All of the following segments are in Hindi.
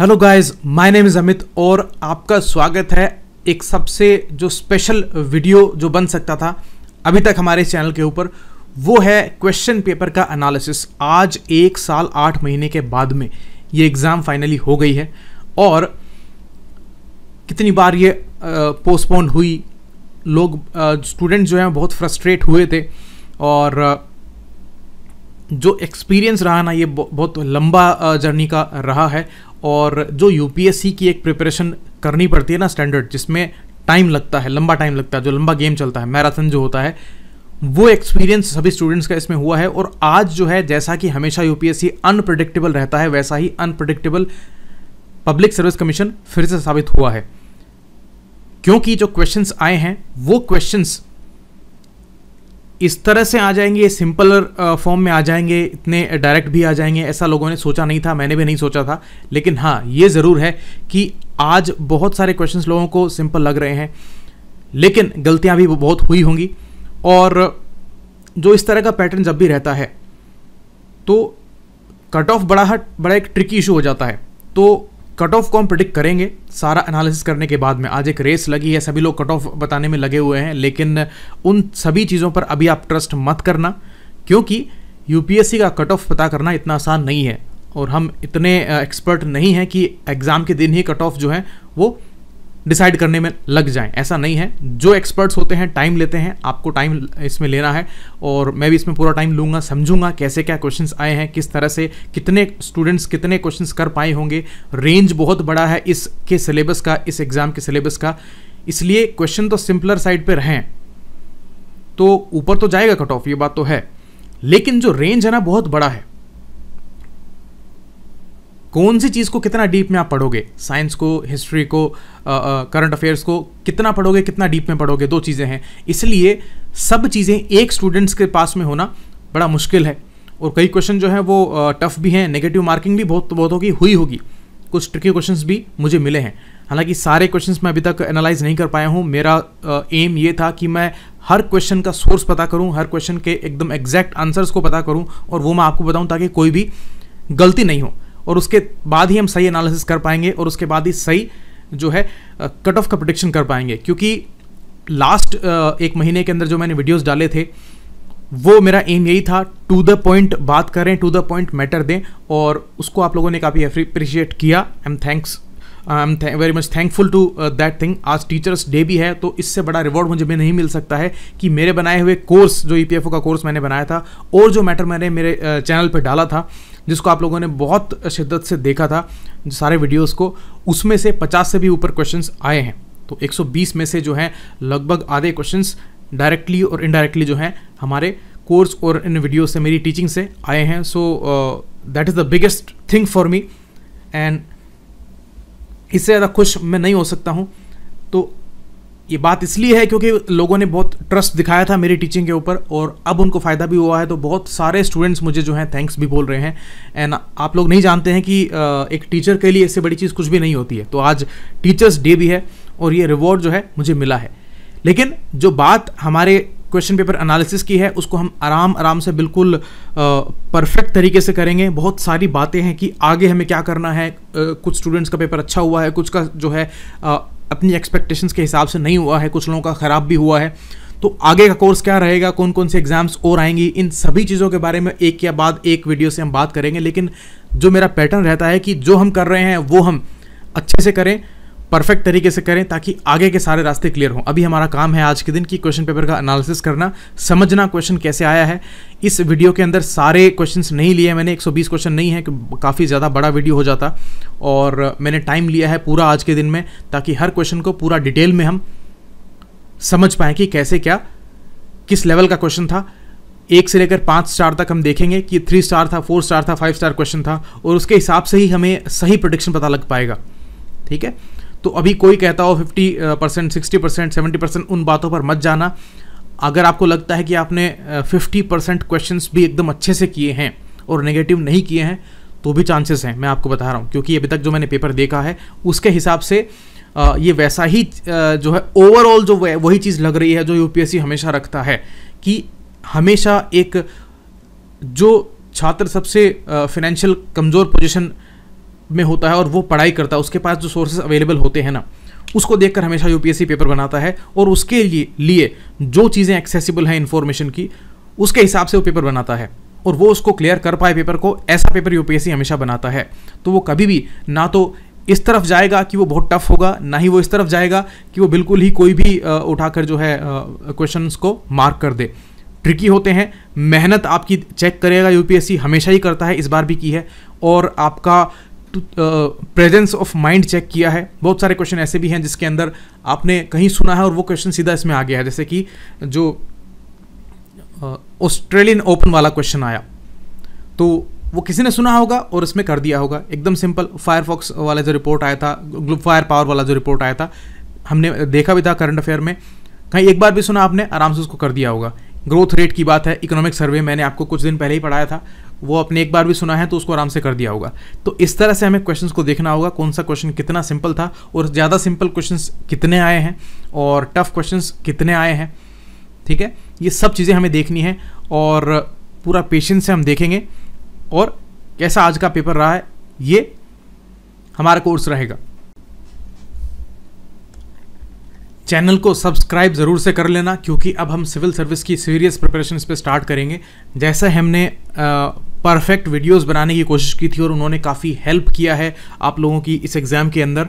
hello guys my name is Amit और आपका स्वागत है एक सबसे जो स्पेशल वीडियो जो बन सकता था अभी तक हमारे चैनल के ऊपर वो है क्वेश्चन पेपर का एनालिसिस आज एक साल आठ महीने के बाद में ये एग्ज़ाम फाइनली हो गई है और कितनी बार ये पोस्टपोन हुई लोग स्टूडेंट जो हैं बहुत फ्रस्ट्रेट हुए थे और जो एक्सपीरियंस रहा ना ये बहुत लंबा जर्नी का रहा है और जो यू की एक प्रिपरेशन करनी पड़ती है ना स्टैंडर्ड जिसमें टाइम लगता है लंबा टाइम लगता है जो लंबा गेम चलता है मैराथन जो होता है वो एक्सपीरियंस सभी स्टूडेंट्स का इसमें हुआ है और आज जो है जैसा कि हमेशा यूपीएससी अनप्रडिक्टेबल रहता है वैसा ही अनप्रडिक्टेबल पब्लिक सर्विस कमीशन फिर से साबित हुआ है क्योंकि जो क्वेश्चंस आए हैं वो क्वेश्चंस इस तरह से आ जाएंगे सिंपल फॉर्म में आ जाएंगे इतने डायरेक्ट भी आ जाएंगे ऐसा लोगों ने सोचा नहीं था मैंने भी नहीं सोचा था लेकिन हाँ ये ज़रूर है कि आज बहुत सारे क्वेश्चंस लोगों को सिंपल लग रहे हैं लेकिन गलतियाँ भी बहुत हुई होंगी और जो इस तरह का पैटर्न जब भी रहता है तो कट ऑफ बड़ा हट बड़ा एक ट्रिकी इशू हो जाता है तो कट ऑफ को हम प्रिडिक्ट करेंगे सारा एनालिसिस करने के बाद में आज एक रेस लगी है सभी लोग कट ऑफ बताने में लगे हुए हैं लेकिन उन सभी चीज़ों पर अभी आप ट्रस्ट मत करना क्योंकि यूपीएससी का कट ऑफ पता करना इतना आसान नहीं है और हम इतने एक्सपर्ट नहीं हैं कि एग्ज़ाम के दिन ही कट ऑफ जो है वो डिसाइड करने में लग जाएं ऐसा नहीं है जो एक्सपर्ट्स होते हैं टाइम लेते हैं आपको टाइम इसमें लेना है और मैं भी इसमें पूरा टाइम लूँगा समझूंगा कैसे क्या क्वेश्चंस आए हैं किस तरह से कितने स्टूडेंट्स कितने क्वेश्चंस कर पाए होंगे रेंज बहुत बड़ा है इसके सिलेबस का इस एग्ज़ाम के सिलेबस का इसलिए क्वेश्चन तो सिंपलर साइड पर रहें तो ऊपर तो जाएगा कट ऑफ ये बात तो है लेकिन जो रेंज है ना बहुत बड़ा है कौन सी चीज़ को कितना डीप में आप पढ़ोगे साइंस को हिस्ट्री को करंट अफेयर्स को कितना पढ़ोगे कितना डीप में पढ़ोगे दो चीज़ें हैं इसलिए सब चीज़ें एक स्टूडेंट्स के पास में होना बड़ा मुश्किल है और कई क्वेश्चन जो है वो टफ भी हैं नेगेटिव मार्किंग भी बहुत बहुत होगी हुई होगी कुछ ट्रिकी क्वेश्चन भी मुझे मिले हैं हालांकि सारे क्वेश्चन मैं अभी तक एनालाइज नहीं कर पाया हूँ मेरा एम ये था कि मैं हर क्वेश्चन का सोर्स पता करूँ हर क्वेश्चन के एकदम एग्जैक्ट आंसर्स को पता करूँ और वो मैं आपको बताऊँ ताकि कोई भी गलती नहीं हो और उसके बाद ही हम सही एनालिसिस कर पाएंगे और उसके बाद ही सही जो है कट ऑफ का प्रोडिक्शन कर पाएंगे क्योंकि लास्ट एक महीने के अंदर जो मैंने वीडियोस डाले थे वो मेरा एम यही था टू द पॉइंट बात करें टू द पॉइंट मैटर दें और उसको आप लोगों ने काफ़ी अप्रिशिएट किया I am thanks I am very much thankful to that thing आज टीचर्स डे भी है तो इससे बड़ा रिवॉर्ड मुझे भी नहीं मिल सकता है कि मेरे बनाए हुए कोर्स जो ई e का कोर्स मैंने बनाया था और जो मैटर मैंने मेरे चैनल पर डाला था जिसको आप लोगों ने बहुत शिद्दत से देखा था सारे वीडियोस को उसमें से 50 से भी ऊपर क्वेश्चंस आए हैं तो 120 में से जो हैं लगभग आधे क्वेश्चंस डायरेक्टली और इनडायरेक्टली जो हैं हमारे कोर्स और इन वीडियो से मेरी टीचिंग से आए हैं so that is the biggest thing for me and इससे ज़्यादा खुश मैं नहीं हो सकता हूँ तो ये बात इसलिए है क्योंकि लोगों ने बहुत ट्रस्ट दिखाया था मेरी टीचिंग के ऊपर और अब उनको फ़ायदा भी हुआ है तो बहुत सारे स्टूडेंट्स मुझे जो हैं थैंक्स भी बोल रहे हैं एंड आप लोग नहीं जानते हैं कि एक टीचर के लिए इससे बड़ी चीज़ कुछ भी नहीं होती है तो आज टीचर्स डे भी है और ये रिवॉर्ड जो है मुझे मिला है लेकिन जो बात हमारे क्वेश्चन पेपर एनालिसिस की है उसको हम आराम आराम से बिल्कुल परफेक्ट तरीके से करेंगे बहुत सारी बातें हैं कि आगे हमें क्या करना है आ, कुछ स्टूडेंट्स का पेपर अच्छा हुआ है कुछ का जो है आ, अपनी एक्सपेक्टेशंस के हिसाब से नहीं हुआ है कुछ लोगों का ख़राब भी हुआ है तो आगे का कोर्स क्या रहेगा कौन कौन से एग्जाम्स और आएंगी इन सभी चीज़ों के बारे में एक या बाद एक वीडियो से हम बात करेंगे लेकिन जो मेरा पैटर्न रहता है कि जो हम कर रहे हैं वो हम अच्छे से करें परफेक्ट तरीके से करें ताकि आगे के सारे रास्ते क्लियर हों अभी हमारा काम है आज के दिन कि क्वेश्चन पेपर का एनालिसिस करना समझना क्वेश्चन कैसे आया है इस वीडियो के अंदर सारे क्वेश्चंस नहीं लिए मैंने 120 क्वेश्चन नहीं है काफ़ी ज़्यादा बड़ा वीडियो हो जाता और मैंने टाइम लिया है पूरा आज के दिन में ताकि हर क्वेश्चन को पूरा डिटेल में हम समझ पाएँ कि कैसे क्या किस लेवल का क्वेश्चन था एक से लेकर पाँच स्टार तक हम देखेंगे कि थ्री स्टार था फोर स्टार था फाइव स्टार क्वेश्चन था और उसके हिसाब से ही हमें सही प्रोडिक्शन पता लग पाएगा ठीक है तो अभी कोई कहता हो fifty percent sixty percent seventy percent उन बातों पर मत जाना अगर आपको लगता है कि आपने फिफ्टी परसेंट क्वेश्चन भी एकदम अच्छे से किए हैं और नेगेटिव नहीं किए हैं तो भी चांसेस हैं मैं आपको बता रहा हूँ क्योंकि अभी तक जो मैंने पेपर देखा है उसके हिसाब से ये वैसा ही जो है ओवरऑल जो वही चीज़ लग रही है जो यूपीएससी हमेशा रखता है कि हमेशा एक जो छात्र सबसे फाइनेंशियल कमज़ोर पोजिशन में होता है और वो पढ़ाई करता है उसके पास जो सोर्सेज अवेलेबल होते हैं ना उसको देखकर हमेशा यूपीएससी पेपर बनाता है और उसके लिए जो चीज़ें एक्सेसिबल हैं इन्फॉर्मेशन की उसके हिसाब से वो पेपर बनाता है और वो उसको क्लियर कर पाए पेपर को ऐसा पेपर यूपीएससी हमेशा बनाता है तो वो कभी भी ना तो इस तरफ जाएगा कि वो बहुत टफ होगा ना ही वो इस तरफ जाएगा कि वो बिल्कुल ही कोई भी उठाकर जो है क्वेश्चन को मार्क कर दे ट्रिकी होते हैं मेहनत आपकी चेक करेगा यूपीएससी हमेशा ही करता है इस बार भी की है और आपका प्रेजेंस ऑफ माइंड चेक किया है बहुत सारे क्वेश्चन ऐसे भी हैं जिसके अंदर आपने कहीं सुना है और वो क्वेश्चन सीधा इसमें आ गया है जैसे कि जो ऑस्ट्रेलियन ओपन वाला क्वेश्चन आया तो वो किसी ने सुना होगा और इसमें कर दिया होगा एकदम सिंपल फायरफॉक्स वाला जो रिपोर्ट आया था ग्लोब फायर पावर वाला जो रिपोर्ट आया था हमने देखा भी था करंट अफेयर में कहीं एक बार भी सुना आपने आराम से उसको कर दिया होगा ग्रोथ रेट की बात है इकोनॉमिक सर्वे मैंने आपको कुछ दिन पहले ही पढ़ाया था वो आपने एक बार भी सुना है तो उसको आराम से कर दिया होगा तो इस तरह से हमें क्वेश्चंस को देखना होगा कौन सा क्वेश्चन कितना सिंपल था और ज़्यादा सिंपल क्वेश्चंस कितने आए हैं और टफ क्वेश्चंस कितने आए हैं ठीक है ये सब चीज़ें हमें देखनी है और पूरा पेशेंस से हम देखेंगे और कैसा आज का पेपर रहा है ये हमारा कोर्स रहेगा चैनल को सब्सक्राइब ज़रूर से कर लेना क्योंकि अब हम सिविल सर्विस की सीरियस प्रिपरेशन पे स्टार्ट करेंगे जैसा हमने परफेक्ट वीडियोस बनाने की कोशिश की थी और उन्होंने काफ़ी हेल्प किया है आप लोगों की इस एग्ज़ाम के अंदर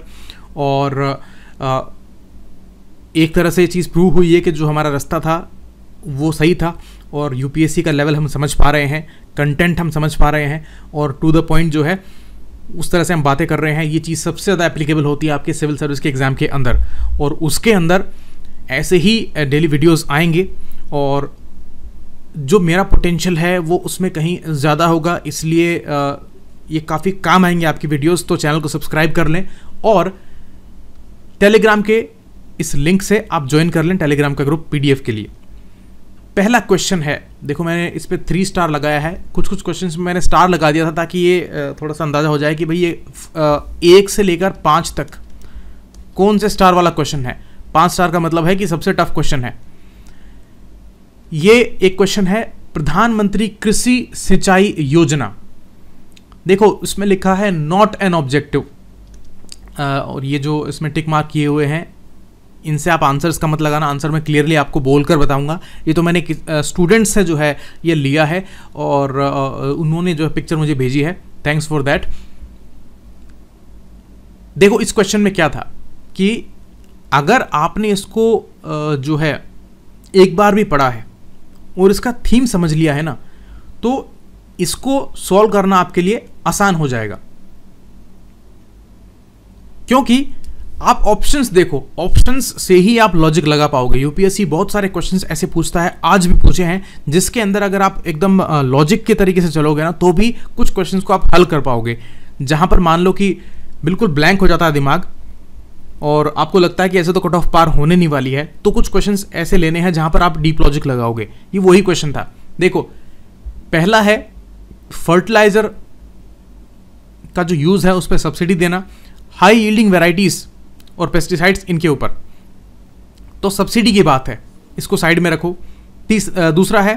और आ, एक तरह से ये चीज़ प्रूव हुई है कि जो हमारा रास्ता था वो सही था और यूपीएससी का लेवल हम समझ पा रहे हैं कंटेंट हम समझ पा रहे हैं और टू द पॉइंट जो है उस तरह से हम बातें कर रहे हैं ये चीज़ सबसे ज़्यादा एप्लीकेबल होती है आपके सिविल सर्विस के एग्ज़ाम के अंदर और उसके अंदर ऐसे ही डेली वीडियोस आएंगे और जो मेरा पोटेंशियल है वो उसमें कहीं ज़्यादा होगा इसलिए ये काफ़ी काम आएंगे आपकी वीडियोस तो चैनल को सब्सक्राइब कर लें और टेलीग्राम के इस लिंक से आप ज्वाइन कर लें टेलीग्राम का ग्रुप पीडीएफ के लिए पहला क्वेश्चन है देखो मैंने इस पर थ्री स्टार लगाया है कुछ कुछ क्वेश्चन में मैंने स्टार लगा दिया था ताकि ये थोड़ा सा अंदाज़ा हो जाए कि भाई ये एक से लेकर पाँच तक कौन से स्टार वाला क्वेश्चन है पाँच स्टार का मतलब है कि सबसे टफ क्वेश्चन है ये एक क्वेश्चन है प्रधानमंत्री कृषि सिंचाई योजना देखो इसमें लिखा है नॉट एन ऑब्जेक्टिव और ये जो इसमें टिक मार्क किए हुए हैं इनसे आप आंसर्स का मत लगाना आंसर मैं क्लियरली आपको बोलकर बताऊंगा ये तो मैंने स्टूडेंट्स से जो है ये लिया है और उन्होंने जो है पिक्चर मुझे भेजी है थैंक्स फॉर दैट देखो इस क्वेश्चन में क्या था कि अगर आपने इसको जो है एक बार भी पढ़ा है और इसका थीम समझ लिया है ना तो इसको सॉल्व करना आपके लिए आसान हो जाएगा क्योंकि आप ऑप्शंस देखो ऑप्शंस से ही आप लॉजिक लगा पाओगे यूपीएससी बहुत सारे क्वेश्चंस ऐसे पूछता है आज भी पूछे हैं जिसके अंदर अगर आप एकदम लॉजिक के तरीके से चलोगे ना तो भी कुछ क्वेश्चंस को आप हल कर पाओगे जहां पर मान लो कि बिल्कुल ब्लैंक हो जाता है दिमाग और आपको लगता है कि ऐसे तो कट ऑफ पार होने नहीं वाली है तो कुछ क्वेश्चन ऐसे लेने हैं जहां पर आप डीप लॉजिक लगाओगे ये वही क्वेश्चन था देखो पहला है फर्टिलाइजर का जो यूज़ है उस पर सब्सिडी देना हाई यील्डिंग वेराइटीज़ और पेस्टिसाइड्स इनके ऊपर तो सब्सिडी की बात है इसको साइड में रखो तीस दूसरा है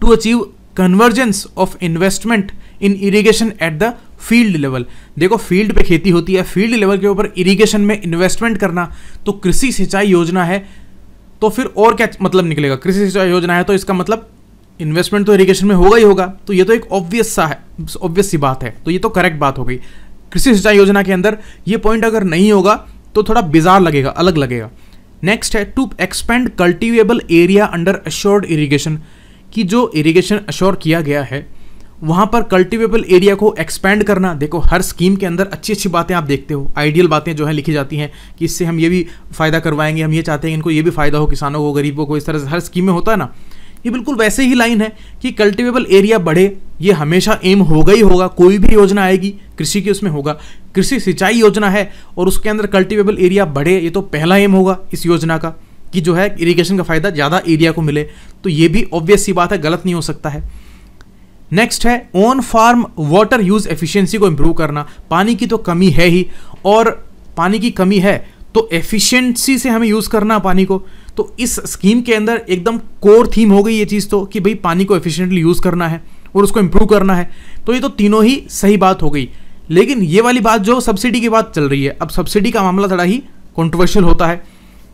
to achieve convergence of investment in irrigation at the field level देखो फील्ड पे खेती होती है फील्ड लेवल के ऊपर इरीगेशन में इन्वेस्टमेंट करना तो कृषि सिंचाई योजना है तो फिर और क्या मतलब निकलेगा कृषि सिंचाई योजना है तो इसका मतलब इन्वेस्टमेंट तो इरीगेशन में होगा ही होगा तो ये तो एक ऑब्वियस सा है ऑब्वियस सी बात है तो ये तो करेक्ट बात हो गई कृषि सिंचाई योजना के अंदर ये पॉइंट अगर नहीं होगा तो थोड़ा बिजार लगेगा अलग लगेगा नेक्स्ट है to expand cultivable area under assured irrigation कि जो इरीगेशन अश्योर किया गया है वहाँ पर कल्टिवेबल एरिया को एक्सपैंड करना देखो हर स्कीम के अंदर अच्छी अच्छी बातें आप देखते हो आइडियल बातें जो है लिखी जाती हैं कि इससे हम ये भी फ़ायदा करवाएंगे हम ये चाहते हैं इनको ये भी फ़ायदा हो किसानों को गरीबों को इस तरह से हर स्कीम में होता है ना ये बिल्कुल वैसे ही लाइन है कि कल्टिवेबल एरिया बढ़े ये हमेशा एम होगा ही होगा कोई भी योजना आएगी कृषि की उसमें होगा कृषि सिंचाई योजना है और उसके अंदर कल्टिवेबल एरिया बढ़े ये तो पहला एम होगा इस योजना का कि जो है इरिगेशन का फ़ायदा ज़्यादा एरिया को मिले तो ये भी ऑब्वियस सी बात है गलत नहीं हो सकता है नेक्स्ट है on farm water use efficiency को इम्प्रूव करना पानी की तो कमी है ही और पानी की कमी है तो एफिशिएंसी से हमें यूज़ करना पानी को तो इस स्कीम के अंदर एकदम कोर थीम हो गई ये चीज़ तो कि भाई पानी को एफिशिएंटली यूज़ करना है और उसको इम्प्रूव करना है तो ये तो तीनों ही सही बात हो गई लेकिन ये वाली बात जो सब्सिडी की बात चल रही है अब सब्सिडी का मामला थोड़ा ही कॉन्ट्रोवर्शियल होता है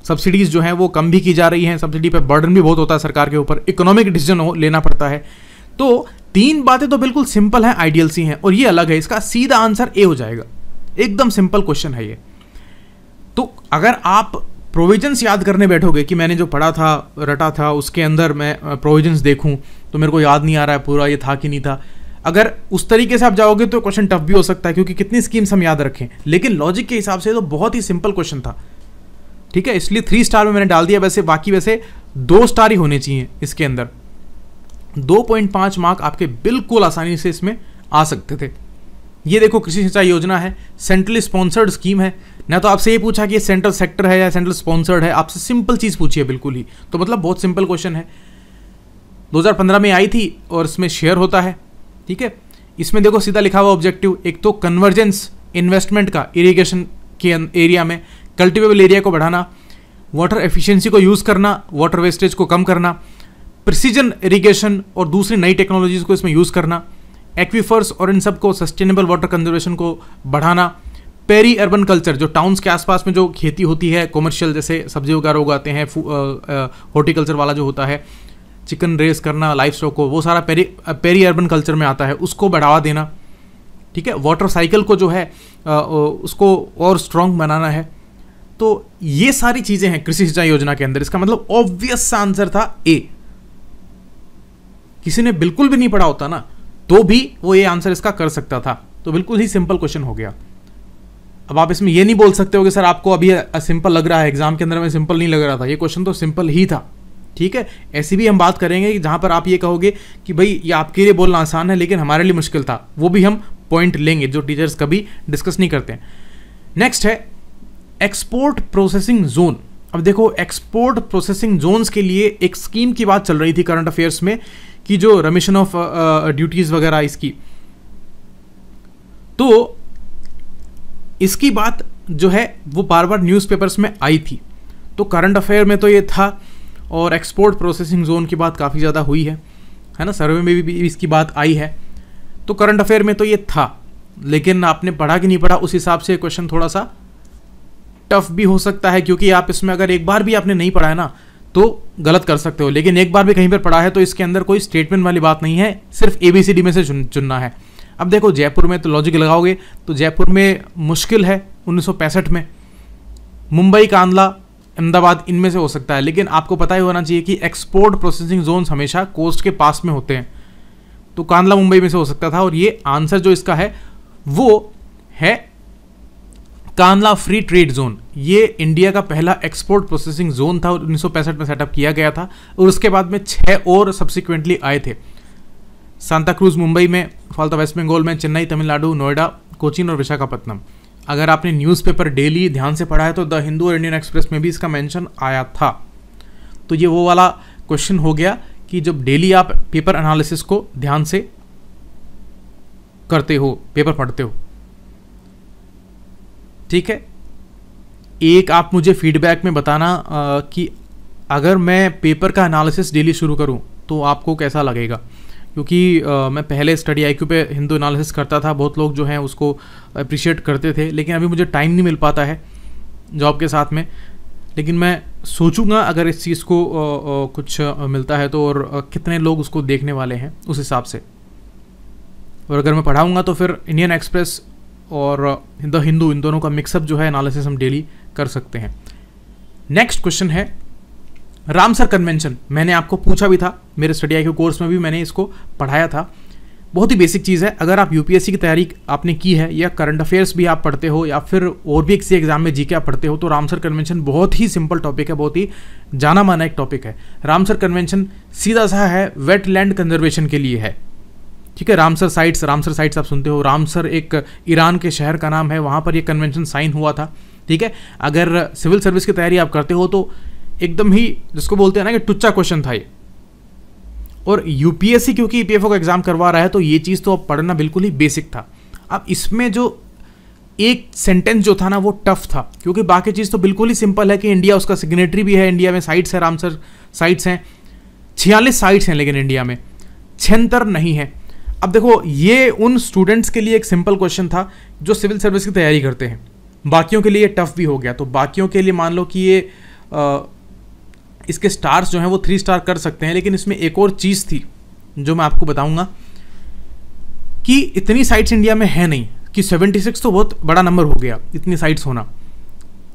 सब्सिडीज़ जो हैं वो कम भी की जा रही हैं सब्सिडी पर बर्डन भी बहुत होता है सरकार के ऊपर इकोनॉमिक डिसीजन लेना पड़ता है तो तीन बातें तो बिल्कुल सिंपल हैं आइडियल सी हैं और ये अलग है इसका सीधा आंसर ए हो जाएगा एकदम सिंपल क्वेश्चन है ये तो अगर आप प्रोविजंस याद करने बैठोगे कि मैंने जो पढ़ा था रटा था उसके अंदर मैं प्रोविजंस देखूं तो मेरे को याद नहीं आ रहा है पूरा ये था कि नहीं था अगर उस तरीके से आप जाओगे तो क्वेश्चन टफ भी हो सकता है क्योंकि कितनी स्कीम्स हम याद रखें लेकिन लॉजिक के हिसाब से तो बहुत ही सिंपल क्वेश्चन था ठीक है इसलिए थ्री स्टार में मैंने डाल दिया वैसे बाकी वैसे दो स्टार ही होने चाहिए इसके अंदर 2.5 मार्क आपके बिल्कुल आसानी से इसमें आ सकते थे ये देखो कृषि सिंचाई योजना है सेंट्रली स्पॉन्सर्ड स्कीम है ना तो आपसे ये पूछा कि ये सेंट्रल सेक्टर है या सेंट्रल स्पॉन्सर्ड है आपसे सिंपल चीज़ पूछी है बिल्कुल ही तो मतलब बहुत सिंपल क्वेश्चन है 2015 में आई थी और इसमें शेयर होता है ठीक है इसमें देखो सीधा लिखा हुआ ऑब्जेक्टिव एक तो कन्वर्जेंस इन्वेस्टमेंट का इरीगेशन के एरिया अं-, में कल्टिवेबल एरिया को बढ़ाना वाटर एफिशिएंसी को यूज़ करना वाटर वेस्टेज को कम करना प्रिसीजन इरीगेशन और दूसरी नई टेक्नोलॉजीज को इसमें यूज़ करना एक्वीफर्स और इन सब को सस्टेनेबल वाटर कंजर्वेशन को बढ़ाना पेरी अर्बन कल्चर जो टाउन्स के आसपास में जो खेती होती है कॉमर्शियल जैसे सब्जी वगैरह उगाते हैं हॉर्टिकल्चर वाला जो होता है चिकन रेस करना लाइफ स्टॉक को वो सारा पेरी पेरी अर्बन कल्चर में आता है उसको बढ़ावा देना ठीक है वाटर साइकिल को जो है उसको और स्ट्रॉन्ग बनाना है तो ये सारी चीज़ें हैं कृषि सिंचाई योजना के अंदर इसका मतलब ऑब्वियस आंसर था ए किसी ने बिल्कुल भी नहीं पढ़ा होता ना तो भी वो ये आंसर इसका कर सकता था तो बिल्कुल ही सिंपल क्वेश्चन हो गया अब आप इसमें ये नहीं बोल सकते हो कि सर आपको अभी सिंपल लग रहा है एग्जाम के अंदर में सिंपल नहीं लग रहा था ये क्वेश्चन तो सिंपल ही था ठीक है ऐसी भी हम बात करेंगे कि जहां पर आप ये कहोगे कि भाई ये आपके लिए बोलना आसान है लेकिन हमारे लिए मुश्किल था वो भी हम पॉइंट लेंगे जो टीचर्स कभी डिस्कस नहीं करते नेक्स्ट है एक्सपोर्ट प्रोसेसिंग जोन अब देखो एक्सपोर्ट प्रोसेसिंग जोन्स के लिए एक स्कीम की बात चल रही थी करंट अफेयर्स में कि जो रमिशन ऑफ ड्यूटीज़ वगैरह इसकी तो इसकी बात जो है वो बार बार न्यूज़पेपर्स में आई थी तो करंट अफेयर में तो ये था और एक्सपोर्ट प्रोसेसिंग जोन की बात काफ़ी ज़्यादा हुई है है ना सर्वे में भी इसकी बात आई है तो करंट अफेयर में तो ये था लेकिन आपने पढ़ा कि नहीं पढ़ा उस हिसाब से क्वेश्चन थोड़ा सा टफ भी हो सकता है क्योंकि आप इसमें अगर एक बार भी आपने नहीं पढ़ा है ना तो गलत कर सकते हो लेकिन एक बार भी कहीं पर पढ़ा है तो इसके अंदर कोई स्टेटमेंट वाली बात नहीं है सिर्फ ए बी सी डी में से चुन चुनना है अब देखो जयपुर में तो लॉजिक लगाओगे तो जयपुर में मुश्किल है उन्नीस में मुंबई कांदला अहमदाबाद इनमें से हो सकता है लेकिन आपको पता ही होना चाहिए कि एक्सपोर्ट प्रोसेसिंग जोन हमेशा कोस्ट के पास में होते हैं तो कांदला मुंबई में से हो सकता था और ये आंसर जो इसका है वो है कानला फ्री ट्रेड जोन ये इंडिया का पहला एक्सपोर्ट प्रोसेसिंग जोन था उन्नीस में सेटअप किया गया था और उसके बाद में छः और सब्सिक्वेंटली आए थे सांता क्रूज मुंबई में फालता वेस्ट बंगाल में चेन्नई तमिलनाडु नोएडा कोचिन और विशाखापट्टनम अगर आपने न्यूज़पेपर डेली ध्यान से पढ़ा है तो द हिंदू और इंडियन एक्सप्रेस में भी इसका मेंशन आया था तो ये वो वाला क्वेश्चन हो गया कि जब डेली आप पेपर एनालिसिस को ध्यान से करते हो पेपर पढ़ते हो ठीक है एक आप मुझे फीडबैक में बताना आ, कि अगर मैं पेपर का एनालिसिस डेली शुरू करूं तो आपको कैसा लगेगा क्योंकि आ, मैं पहले स्टडी आई पे हिंदू एनालिसिस करता था बहुत लोग जो हैं उसको अप्रिशिएट करते थे लेकिन अभी मुझे टाइम नहीं मिल पाता है जॉब के साथ में लेकिन मैं सोचूंगा अगर इस चीज़ को आ, आ, कुछ मिलता है तो और कितने लोग उसको देखने वाले हैं उस हिसाब से और अगर मैं पढ़ाऊँगा तो फिर इंडियन एक्सप्रेस और द हिंदू इन दोनों का मिक्सअप जो है एनालिसिस हम डेली कर सकते हैं नेक्स्ट क्वेश्चन है रामसर कन्वेंशन मैंने आपको पूछा भी था मेरे स्टडी आई कोर्स में भी मैंने इसको पढ़ाया था बहुत ही बेसिक चीज़ है अगर आप यूपीएससी की तैयारी आपने की है या करंट अफेयर्स भी आप पढ़ते हो या फिर और भी किसी एग्जाम में जी के आप पढ़ते हो तो रामसर कन्वेंशन बहुत ही सिंपल टॉपिक है बहुत ही जाना माना एक टॉपिक है रामसर कन्वेंशन सीधा सा है लैंड कंजर्वेशन के लिए है ठीक है रामसर साइट्स रामसर साइट्स आप सुनते हो रामसर एक ईरान के शहर का नाम है वहाँ पर ये कन्वेंशन साइन हुआ था ठीक है अगर सिविल सर्विस की तैयारी आप करते हो तो एकदम ही जिसको बोलते हैं ना कि टुच्चा क्वेश्चन था ये और यूपीएससी क्योंकि ई e का एग्ज़ाम करवा रहा है तो ये चीज़ तो अब पढ़ना बिल्कुल ही बेसिक था अब इसमें जो एक सेंटेंस जो था ना वो टफ था क्योंकि बाकी चीज़ तो बिल्कुल ही सिंपल है कि इंडिया उसका सिग्नेटरी भी है इंडिया में साइट्स है रामसर साइट्स हैं छियालीस साइट्स हैं लेकिन इंडिया में छिहत्तर नहीं है अब देखो ये उन स्टूडेंट्स के लिए एक सिंपल क्वेश्चन था जो सिविल सर्विस की तैयारी करते हैं बाकियों के लिए टफ भी हो गया तो बाकियों के लिए मान लो कि ये आ, इसके स्टार्स जो हैं वो थ्री स्टार कर सकते हैं लेकिन इसमें एक और चीज़ थी जो मैं आपको बताऊंगा कि इतनी साइट्स इंडिया में है नहीं कि 76 तो बहुत बड़ा नंबर हो गया इतनी साइट्स होना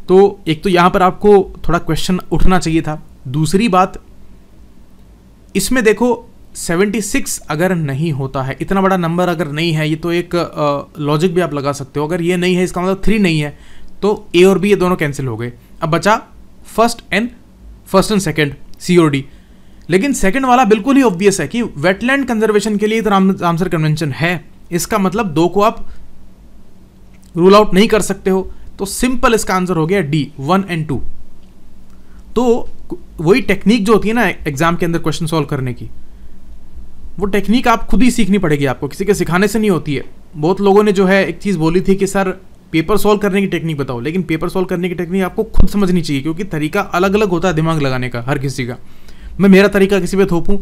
तो एक तो यहाँ पर आपको थोड़ा क्वेश्चन उठना चाहिए था दूसरी बात इसमें देखो 76 अगर नहीं होता है इतना बड़ा नंबर अगर नहीं है ये तो एक लॉजिक भी आप लगा सकते हो अगर ये नहीं है इसका मतलब थ्री नहीं है तो ए और बी ये दोनों कैंसिल हो गए अब बचा first and first and second C or D लेकिन सेकेंड वाला बिल्कुल ही ऑब्वियस है कि वेटलैंड कंजर्वेशन के लिए तो रामसर कन्वेंशन है इसका मतलब दो को आप रूल आउट नहीं कर सकते हो तो सिंपल इसका आंसर हो गया डी वन एंड टू तो वही टेक्निक जो होती है ना एग्जाम के अंदर क्वेश्चन सॉल्व करने की वो टेक्निक आप खुद ही सीखनी पड़ेगी आपको किसी के सिखाने से नहीं होती है बहुत लोगों ने जो है एक चीज़ बोली थी कि सर पेपर सॉल्व करने की टेक्निक बताओ लेकिन पेपर सॉल्व करने की टेक्निक आपको खुद समझनी चाहिए क्योंकि तरीका अलग अलग होता है दिमाग लगाने का हर किसी का मैं मेरा तरीका किसी पर थोपूँ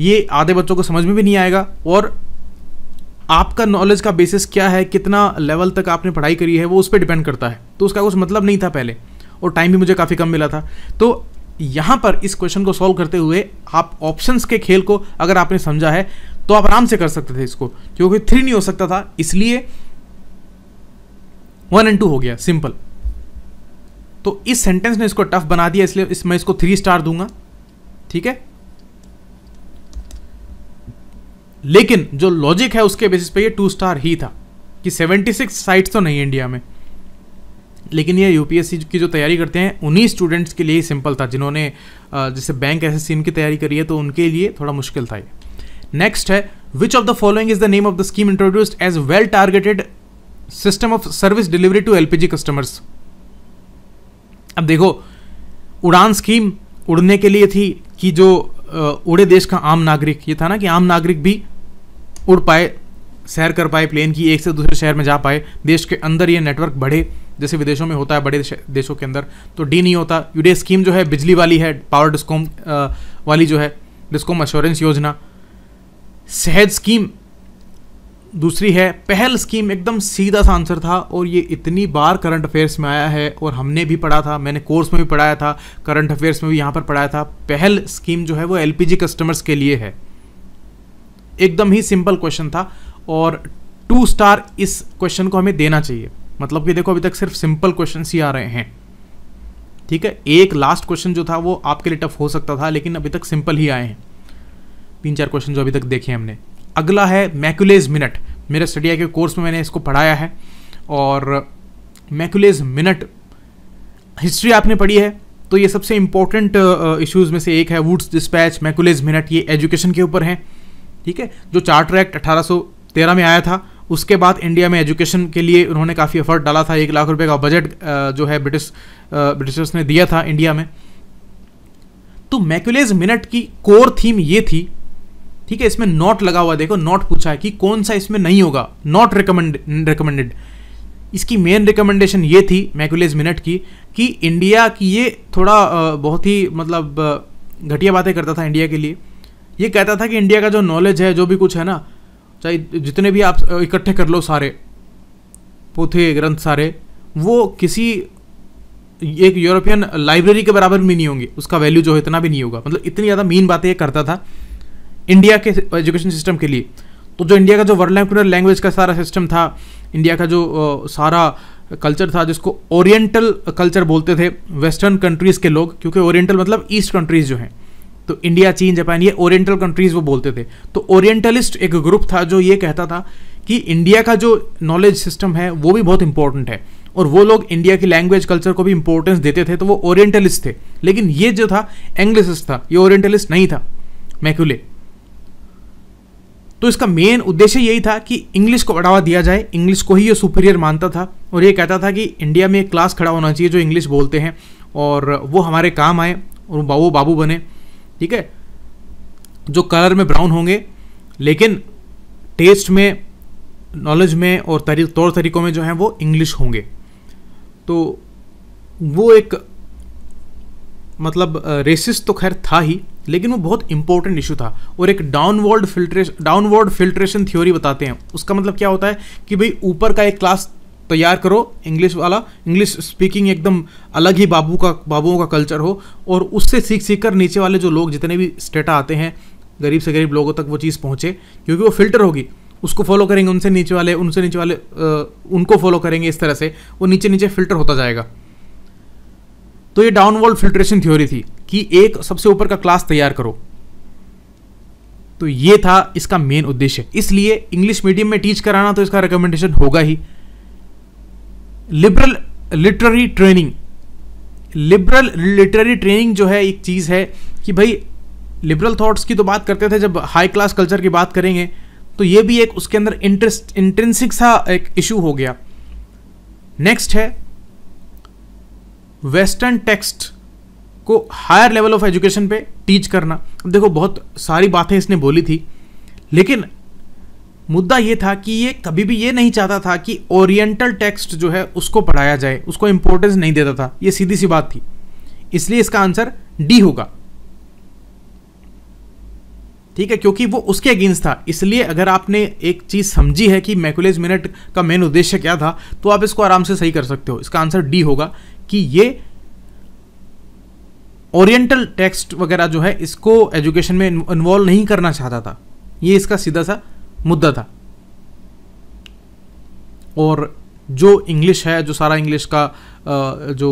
ये आधे बच्चों को समझ में भी नहीं आएगा और आपका नॉलेज का बेसिस क्या है कितना लेवल तक आपने पढ़ाई करी है वो उस पर डिपेंड करता है तो उसका कुछ मतलब नहीं था पहले और टाइम भी मुझे काफ़ी कम मिला था तो यहां पर इस क्वेश्चन को सॉल्व करते हुए आप ऑप्शंस के खेल को अगर आपने समझा है तो आप आराम से कर सकते थे इसको क्योंकि थ्री नहीं हो सकता था इसलिए वन एंड टू हो गया सिंपल तो इस सेंटेंस ने इसको टफ बना दिया इसलिए इस मैं इसको थ्री स्टार दूंगा ठीक है लेकिन जो लॉजिक है उसके बेसिस पे ये टू स्टार ही था कि 76 साइट्स तो नहीं इंडिया में लेकिन ये यूपीएससी की जो तैयारी करते हैं उन्हीं स्टूडेंट्स के लिए ही सिंपल था जिन्होंने जैसे बैंक एस एस की तैयारी करी है तो उनके लिए थोड़ा मुश्किल था ये नेक्स्ट है which of the following is the name of the scheme introduced as well targeted system of service delivery to LPG customers अब देखो उड़ान स्कीम उड़ने के लिए थी कि जो उड़े देश का आम नागरिक ये था ना कि आम नागरिक भी उड़ पाए सैर कर पाए प्लेन की एक से दूसरे शहर में जा पाए देश के अंदर ये नेटवर्क बढ़े जैसे विदेशों में होता है बड़े देशों के अंदर तो डी नहीं होता यूडीए स्कीम जो है बिजली वाली है पावर डिस्कॉम वाली जो है डिस्कॉम अश्योरेंस योजना सहज स्कीम दूसरी है पहल स्कीम एकदम सीधा सा आंसर था और ये इतनी बार करंट अफेयर्स में आया है और हमने भी पढ़ा था मैंने कोर्स में भी पढ़ाया था करंट अफेयर्स में भी यहाँ पर पढ़ाया था पहल स्कीम जो है वो एल कस्टमर्स के लिए है एकदम ही सिंपल क्वेश्चन था और टू स्टार इस क्वेश्चन को हमें देना चाहिए मतलब कि देखो अभी तक सिर्फ सिंपल क्वेश्चन ही आ रहे हैं ठीक है एक लास्ट क्वेश्चन जो था वो आपके लिए टफ हो सकता था लेकिन अभी तक सिंपल ही आए हैं तीन चार क्वेश्चन जो अभी तक देखे हमने अगला है मैक्यूलेज मिनट मेरे स्टडी के कोर्स में मैंने इसको पढ़ाया है और मैक्यूलेज मिनट हिस्ट्री आपने पढ़ी है तो ये सबसे इंपॉर्टेंट इश्यूज में से एक है वुड्स डिस्पैच मैकुलेज मिनट ये एजुकेशन के ऊपर है ठीक है जो चार्टर एक्ट 1813 में आया था उसके बाद इंडिया में एजुकेशन के लिए उन्होंने काफ़ी एफर्ट डाला था एक लाख रुपए का बजट जो है ब्रिटिश ब्रिटिशर्स ने दिया था इंडिया में तो मैक्यूलेज मिनट की कोर थीम ये थी ठीक है इसमें नॉट लगा हुआ देखो नॉट पूछा है कि कौन सा इसमें नहीं होगा नॉट रिकमेंड रिकमेंडेड इसकी मेन रिकमेंडेशन ये थी मैक्यूलेज मिनट की कि इंडिया की ये थोड़ा बहुत ही मतलब घटिया बातें करता था इंडिया के लिए ये कहता था कि इंडिया का जो नॉलेज है जो भी कुछ है ना चाहे जितने भी आप इकट्ठे कर लो सारे पोथे ग्रंथ सारे वो किसी एक यूरोपियन लाइब्रेरी के बराबर भी नहीं होंगे उसका वैल्यू जो है इतना भी नहीं होगा मतलब इतनी ज़्यादा मेन बातें ये करता था इंडिया के एजुकेशन सिस्टम के लिए तो जो इंडिया का जो वर्ल्ड लैंग्वेज लैंग्वेज का सारा सिस्टम था इंडिया का जो सारा कल्चर था जिसको ओरिएंटल कल्चर बोलते थे वेस्टर्न कंट्रीज़ के लोग क्योंकि ओरिएंटल मतलब ईस्ट कंट्रीज़ जो हैं तो इंडिया चीन जापान ये ओरिएंटल कंट्रीज वो बोलते थे तो ओरिएंटलिस्ट एक ग्रुप था जो ये कहता था कि इंडिया का जो नॉलेज सिस्टम है वो भी बहुत इंपॉर्टेंट है और वो लोग इंडिया की लैंग्वेज कल्चर को भी इंपॉर्टेंस देते थे तो वो ओरिएंटलिस्ट थे लेकिन ये जो था एंग्लिसिस्ट था ये ओरिएंटलिस्ट नहीं था मैक्यूले तो इसका मेन उद्देश्य यही था कि इंग्लिश को बढ़ावा दिया जाए इंग्लिश को ही ये सुपीरियर मानता था और ये कहता था कि इंडिया में एक क्लास खड़ा होना चाहिए जो इंग्लिश बोलते हैं और वो हमारे काम आए और बाबू बाबू बने ठीक है जो कलर में ब्राउन होंगे लेकिन टेस्ट में नॉलेज में और तरी तौर तरीक़ों में जो हैं वो इंग्लिश होंगे तो वो एक मतलब रेसिस तो खैर था ही लेकिन वो बहुत इंपॉर्टेंट इशू था और एक downward filtration downward filtration theory बताते हैं उसका मतलब क्या होता है कि भाई ऊपर का एक क्लास तैयार करो इंग्लिश वाला इंग्लिश स्पीकिंग एकदम अलग ही बाबू का बाबुओं का कल्चर हो और उससे सीख सीख कर नीचे वाले जो लोग जितने भी स्टेटा आते हैं गरीब से गरीब लोगों तक वो चीज़ पहुँचे क्योंकि वो फिल्टर होगी उसको फॉलो करेंगे उनसे नीचे वाले उनसे नीचे वाले आ, उनको फॉलो करेंगे इस तरह से वो नीचे नीचे फिल्टर होता जाएगा तो ये वर्ल्ड फिल्ट्रेशन थ्योरी थी कि एक सबसे ऊपर का क्लास तैयार करो तो ये था इसका मेन उद्देश्य इसलिए इंग्लिश मीडियम में टीच कराना तो इसका रिकमेंडेशन होगा ही liberal literary training liberal literary training जो है एक चीज़ है कि भाई लिबरल थॉट्स की तो बात करते थे जब हाई क्लास कल्चर की बात करेंगे तो ये भी एक उसके अंदर इंटरेस्ट इंटेंसिक सा एक इशू हो गया नेक्स्ट है वेस्टर्न टेक्स्ट को हायर लेवल ऑफ एजुकेशन पे टीच करना अब देखो बहुत सारी बातें इसने बोली थी लेकिन मुद्दा ये था कि ये कभी भी ये नहीं चाहता था कि ओरिएंटल टेक्स्ट जो है उसको पढ़ाया जाए उसको इंपॉर्टेंस नहीं देता था ये सीधी सी बात थी इसलिए इसका आंसर डी होगा ठीक है क्योंकि वो उसके अगेंस्ट था इसलिए अगर आपने एक चीज़ समझी है कि मैकुलेज मिनट का मेन उद्देश्य क्या था तो आप इसको आराम से सही कर सकते हो इसका आंसर डी होगा कि ये ओरिएंटल टेक्स्ट वगैरह जो है इसको एजुकेशन में इन्वॉल्व नहीं करना चाहता था ये इसका सीधा सा मुद्दा था और जो इंग्लिश है जो सारा इंग्लिश का जो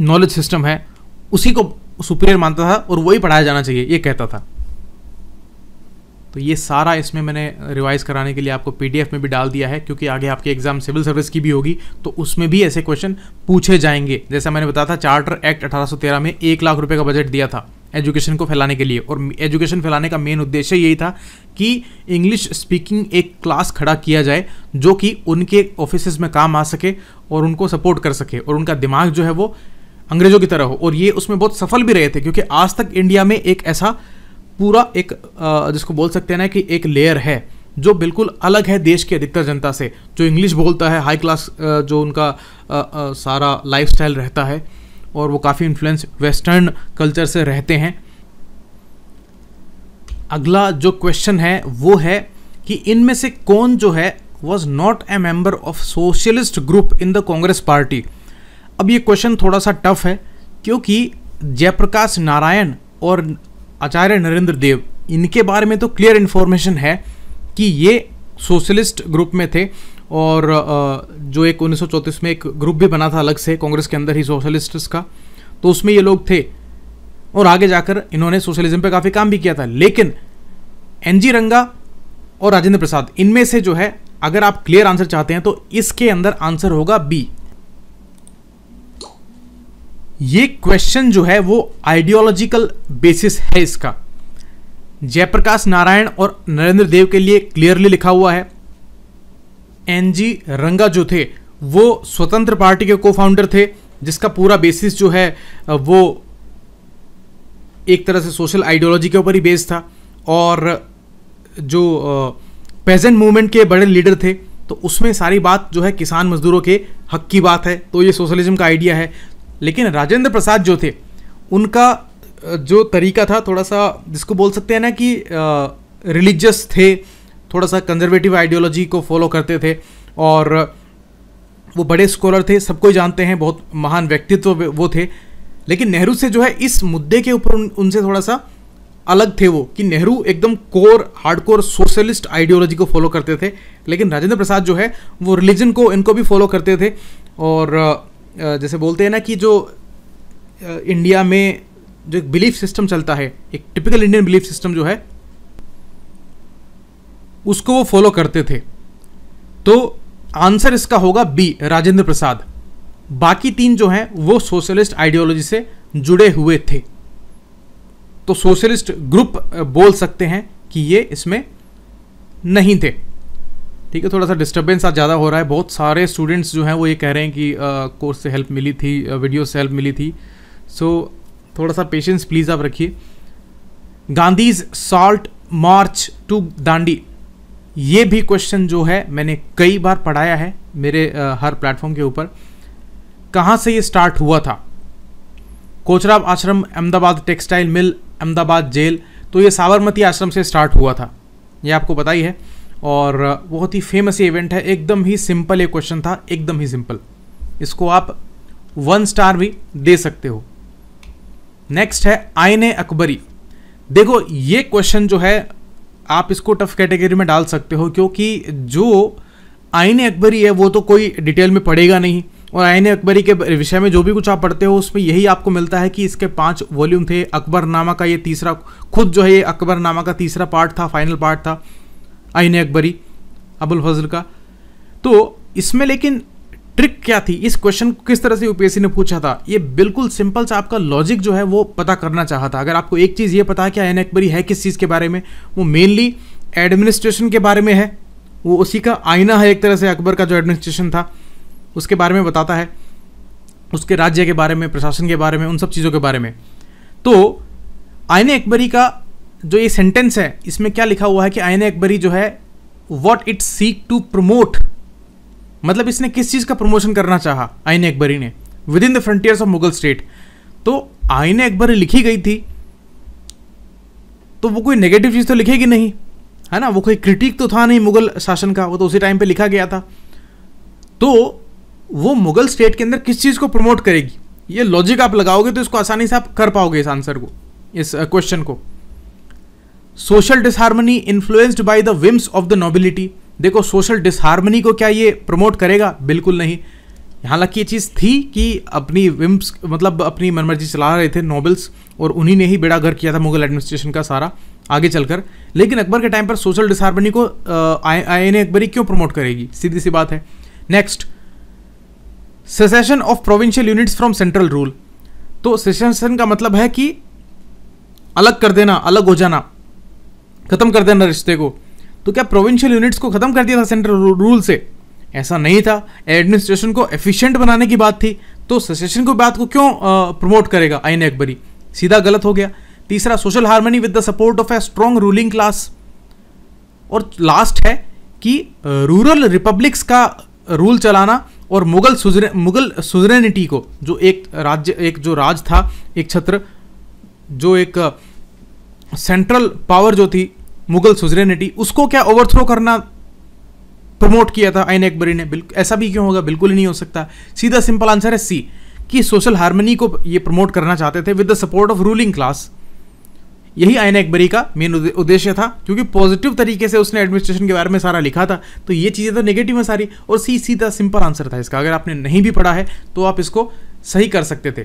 नॉलेज सिस्टम है उसी को सुपीरियर मानता था और वही पढ़ाया जाना चाहिए ये कहता था तो ये सारा इसमें मैंने रिवाइज़ कराने के लिए आपको पीडीएफ में भी डाल दिया है क्योंकि आगे आपके एग्ज़ाम सिविल सर्विस की भी होगी तो उसमें भी ऐसे क्वेश्चन पूछे जाएंगे जैसा मैंने बताया था चार्टर एक्ट अठारह में एक लाख रुपये का बजट दिया था एजुकेशन को फैलाने के लिए और एजुकेशन फैलाने का मेन उद्देश्य यही था कि इंग्लिश स्पीकिंग एक क्लास खड़ा किया जाए जो कि उनके ऑफिस में काम आ सके और उनको सपोर्ट कर सके और उनका दिमाग जो है वो अंग्रेजों की तरह हो और ये उसमें बहुत सफल भी रहे थे क्योंकि आज तक इंडिया में एक ऐसा पूरा एक जिसको बोल सकते हैं ना कि एक लेयर है जो बिल्कुल अलग है देश की अधिकतर जनता से जो इंग्लिश बोलता है हाई क्लास जो उनका सारा लाइफ रहता है और वो काफ़ी इन्फ्लुएंस वेस्टर्न कल्चर से रहते हैं अगला जो क्वेश्चन है वो है कि इनमें से कौन जो है was not a member of socialist group in the Congress party अब ये क्वेश्चन थोड़ा सा टफ है क्योंकि जयप्रकाश नारायण और आचार्य नरेंद्र देव इनके बारे में तो क्लियर इन्फॉर्मेशन है कि ये सोशलिस्ट ग्रुप में थे और जो एक उन्नीस में एक ग्रुप भी बना था अलग से कांग्रेस के अंदर ही सोशलिस्ट्स का तो उसमें ये लोग थे और आगे जाकर इन्होंने सोशलिज्म पे काफ़ी काम भी किया था लेकिन एन जी रंगा और राजेंद्र प्रसाद इनमें से जो है अगर आप क्लियर आंसर चाहते हैं तो इसके अंदर आंसर होगा बी ये क्वेश्चन जो है वो आइडियोलॉजिकल बेसिस है इसका जयप्रकाश नारायण और नरेंद्र देव के लिए क्लियरली लिखा हुआ है एन जी रंगा जो थे वो स्वतंत्र पार्टी के को फाउंडर थे जिसका पूरा बेसिस जो है वो एक तरह से सोशल आइडियोलॉजी के ऊपर ही बेस था और जो पेजेंट मूवमेंट के बड़े लीडर थे तो उसमें सारी बात जो है किसान मजदूरों के हक की बात है तो ये सोशलिज्म का आइडिया है लेकिन राजेंद्र प्रसाद जो थे उनका जो तरीका था थोड़ा सा जिसको बोल सकते हैं ना कि रिलीजियस थे थोड़ा सा कंजर्वेटिव आइडियोलॉजी को फॉलो करते थे और वो बड़े स्कॉलर थे सबको जानते हैं बहुत महान व्यक्तित्व वो थे लेकिन नेहरू से जो है इस मुद्दे के ऊपर उन, उनसे थोड़ा सा अलग थे वो कि नेहरू एकदम कोर हार्डकोर सोशलिस्ट आइडियोलॉजी को फॉलो करते थे लेकिन राजेंद्र प्रसाद जो है वो रिलीजन को इनको भी फॉलो करते थे और जैसे बोलते हैं ना कि जो इंडिया में जो एक बिलीफ सिस्टम चलता है एक टिपिकल इंडियन बिलीफ सिस्टम जो है उसको वो फॉलो करते थे तो आंसर इसका होगा बी राजेंद्र प्रसाद बाकी तीन जो हैं वो सोशलिस्ट आइडियोलॉजी से जुड़े हुए थे तो सोशलिस्ट ग्रुप बोल सकते हैं कि ये इसमें नहीं थे ठीक है थोड़ा सा डिस्टर्बेंस आज ज़्यादा हो रहा है बहुत सारे स्टूडेंट्स जो हैं वो ये कह रहे हैं कि कोर्स से हेल्प मिली थी वीडियो से हेल्प मिली थी सो so, थोड़ा सा पेशेंस प्लीज़ आप रखिए Gandhi's salt march to Dandi ये भी क्वेश्चन जो है मैंने कई बार पढ़ाया है मेरे आ, हर प्लेटफॉर्म के ऊपर कहाँ से ये स्टार्ट हुआ था Kochrab Ashram Ahmedabad textile mill Ahmedabad jail तो ये साबरमती आश्रम से स्टार्ट हुआ था ये आपको पता ही है और बहुत ही फेमस ये इवेंट है एकदम ही सिंपल ये क्वेश्चन था एकदम ही सिंपल इसको आप वन स्टार भी दे सकते हो नेक्स्ट है आयन अकबरी देखो ये क्वेश्चन जो है आप इसको टफ कैटेगरी में डाल सकते हो क्योंकि जो आयन अकबरी है वो तो कोई डिटेल में पढ़ेगा नहीं और आयन अकबरी के विषय में जो भी कुछ आप पढ़ते हो उसमें यही आपको मिलता है कि इसके पांच वॉल्यूम थे अकबर नामा का ये तीसरा खुद जो है ये अकबर नामा का तीसरा पार्ट था फाइनल पार्ट था आइन अकबरी अबुल फजल का तो इसमें लेकिन ट्रिक क्या थी इस क्वेश्चन को किस तरह से यूपीएससी ने पूछा था ये बिल्कुल सिंपल सा आपका लॉजिक जो है वो पता करना चाहता था अगर आपको एक चीज़ ये पता है कि आयन अकबरी है किस चीज़ के बारे में वो मेनली एडमिनिस्ट्रेशन के बारे में है वो उसी का आईना है एक तरह से अकबर का जो एडमिनिस्ट्रेशन था उसके बारे में बताता है उसके राज्य के बारे में प्रशासन के बारे में उन सब चीज़ों के बारे में तो आयन अकबरी का जो ये सेंटेंस है इसमें क्या लिखा हुआ है कि आयन अकबरी जो है what it seek to promote मतलब इसने किस चीज़ का प्रमोशन करना चाहा आयन अकबरी ने within the frontiers of Mughal state तो आयन अकबरी लिखी गई थी तो वो कोई नेगेटिव चीज़ तो लिखेगी नहीं है ना वो कोई क्रिटिक तो था नहीं मुगल शासन का वो तो उसी टाइम पे लिखा गया था तो वो मुगल स्टेट के अंदर किस चीज़ को प्रमोट करेगी ये लॉजिक आप लगाओगे तो इसको आसानी से आप कर पाओगे इस आंसर को इस क्वेश्चन uh, को social disharmony influenced by the whims of the nobility देखो सोशल डिसहारमनी को क्या ये प्रमोट करेगा बिल्कुल नहीं हालांकि ये चीज़ थी कि अपनी विम्स मतलब अपनी मनमर्जी चला रहे थे नोबल्स और उन्हीं ने ही बेड़ा घर किया था मुगल एडमिनिस्ट्रेशन का सारा आगे चलकर लेकिन अकबर के टाइम पर सोशल डिसहारमनी को आई एन अकबरी क्यों प्रमोट करेगी सीधी सी बात है next secession of provincial units from central rule तो सेसेशन का मतलब है कि अलग कर देना अलग हो जाना ख़त्म कर देना रिश्ते को तो क्या प्रोविंशियल यूनिट्स को ख़त्म कर दिया था सेंट्रल रूल से ऐसा नहीं था एडमिनिस्ट्रेशन को एफिशिएंट बनाने की बात थी तो ससेशन को बात को क्यों प्रमोट करेगा आईन अकबरी सीधा गलत हो गया तीसरा social harmony with the support of a strong ruling class और लास्ट है कि रूरल रिपब्लिक्स का रूल चलाना और मुगल सुजरे मुगल सुजरेनिटी को जो एक राज्य एक जो राज था एक छत्र जो एक सेंट्रल पावर जो थी मुगल सुजरेनिटी उसको क्या ओवरथ्रो करना प्रमोट किया था आइन अकबरी ने बिल्कुल ऐसा भी क्यों होगा बिल्कुल ही नहीं हो सकता सीधा सिंपल आंसर है सी कि सोशल हारमोनी को ये प्रमोट करना चाहते थे with the support of ruling class यही आयन अकबरी का मेन उद्देश्य था क्योंकि पॉजिटिव तरीके से उसने एडमिनिस्ट्रेशन के बारे में सारा लिखा था तो ये चीज़ें तो नेगेटिव हैं सारी और सी सीधा सिंपल आंसर था इसका अगर आपने नहीं भी पढ़ा है तो आप इसको सही कर सकते थे